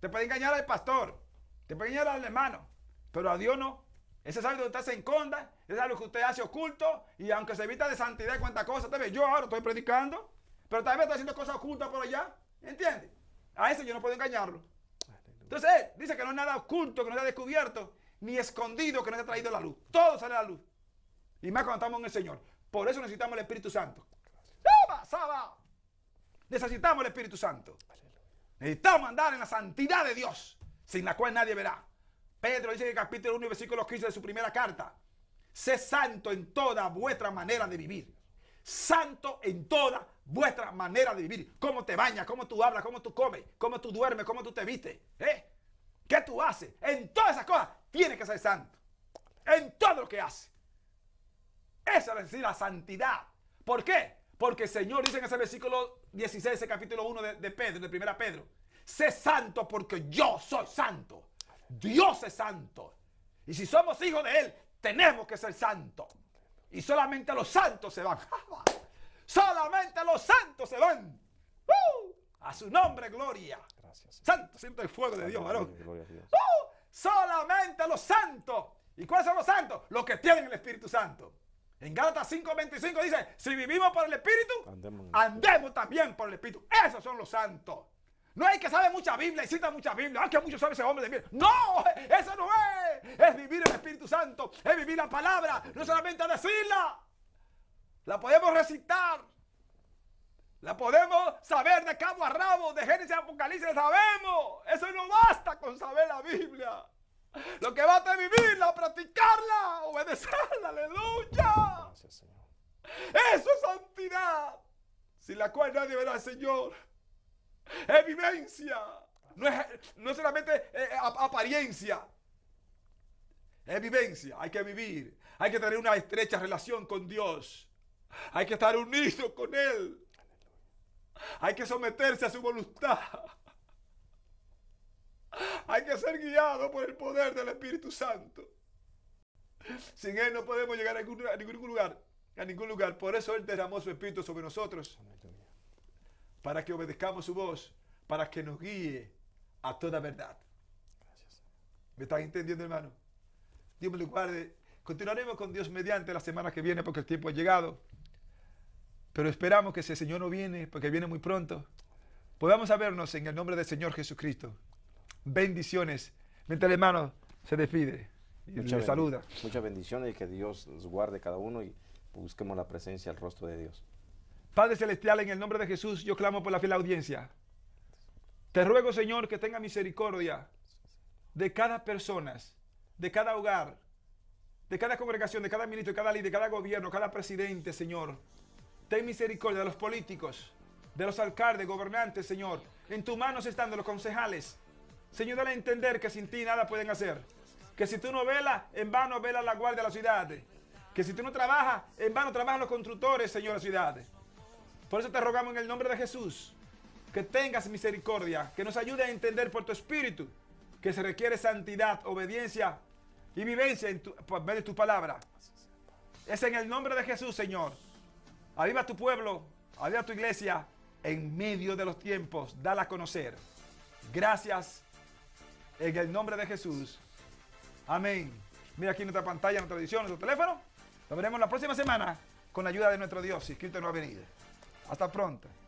Te puede engañar al pastor, te puede engañar al hermano, pero a Dios no. Ese sabe donde usted se enconda, ese sabe lo que usted hace oculto, y aunque se evita de santidad y cuánta cosa, yo ahora estoy predicando, pero tal vez estoy haciendo cosas ocultas por allá, ¿entiende? A ese yo no puedo engañarlo. Entonces eh, dice que no hay nada oculto, que no haya descubierto, ni escondido, que no haya traído la luz. Todo sale a la luz. Y más cuando estamos en el Señor. Por eso necesitamos el Espíritu Santo. Necesitamos el Espíritu Santo. Necesitamos andar en la santidad de Dios, sin la cual nadie verá. Pedro dice en el capítulo 1 versículo 15 de su primera carta, sé santo en toda vuestra manera de vivir. Santo en toda vuestra manera de vivir, cómo te bañas, cómo tú hablas, cómo tú comes, cómo tú duermes, cómo tú te vistes, ¿eh? ¿Qué tú haces? En todas esas cosas tiene que ser santo. En todo lo que hace. Esa es decir, la santidad. ¿Por qué? Porque el Señor dice en ese versículo 16, capítulo 1 de, Pedro, de primera Pedro, sé santo porque yo soy santo. Dios es santo. Y si somos hijos de Él, tenemos que ser santos. Y solamente los santos se van. [laughs] Solamente los santos se van. ¡Uh! A su nombre, gloria. Gracias. Santo, siento el fuego de Dios, varón. ¡Uh! Solamente los santos. ¿Y cuáles son los santos? Los que tienen el Espíritu Santo. En Gálatas 5:25 dice, si vivimos por el Espíritu, andemos, también por el Espíritu. Esos son los santos. No hay que saber mucha Biblia y cita mucha Biblia. Ah, que muchos sabe ese hombre de Biblia. No, eso no es. Es vivir el Espíritu Santo. Es vivir la palabra. No solamente decirla la podemos recitar, la podemos saber de cabo a rabo, de Génesis a Apocalipsis, sabemos. Eso no basta con saber la Biblia. Lo que basta es vivirla, practicarla, obedecerla, aleluya. Gracias, Señor. Eso es santidad, sin la cual nadie verá al Señor. Es vivencia, no es, no solamente eh, apariencia, es vivencia. Hay que vivir, hay que tener una estrecha relación con Dios. Hay que estar unidos con Él. Hay que someterse a su voluntad. Hay que ser guiado por el poder del Espíritu Santo. Sin Él no podemos llegar a ningún, lugar. A ningún lugar. Por eso Él derramó su Espíritu sobre nosotros. Para que obedezcamos su voz. Para que nos guíe a toda verdad. ¿Me estás entendiendo, hermano? Dios me guarde. Continuaremos con Dios mediante la semana que viene porque el tiempo ha llegado. Pero esperamos que ese Señor no viene, porque viene muy pronto, podamos habernos en el nombre del Señor Jesucristo. Bendiciones. Mientras el hermano se despide y muchas saluda. Muchas bendiciones y que Dios los guarde cada uno y busquemos la presencia, el rostro de Dios. Padre Celestial, en el nombre de Jesús, yo clamo por la fiel audiencia. Te ruego, Señor, que tenga misericordia de cada persona, de cada hogar, de cada congregación, de cada ministro, de cada líder, de cada gobierno, cada presidente, Señor, Ten misericordia de los políticos, de los alcaldes, gobernantes, Señor. En tus manos están los concejales. Señor, dale a entender que sin ti nada pueden hacer. Que si tú no velas, en vano vela la guardia de la ciudad. Que si tú no trabajas, en vano trabajan los constructores, Señor, de la ciudad. Por eso te rogamos en el nombre de Jesús que tengas misericordia, que nos ayude a entender por tu espíritu que se requiere santidad, obediencia y vivencia en por de tu palabra. Es en el nombre de Jesús, Señor. Aviva tu pueblo, aviva tu iglesia en medio de los tiempos. Dala a conocer. Gracias en el nombre de Jesús. Amén. Mira aquí nuestra pantalla, nuestra edición, nuestro teléfono. Nos veremos la próxima semana con la ayuda de nuestro Dios, si Cristo no ha Hasta pronto.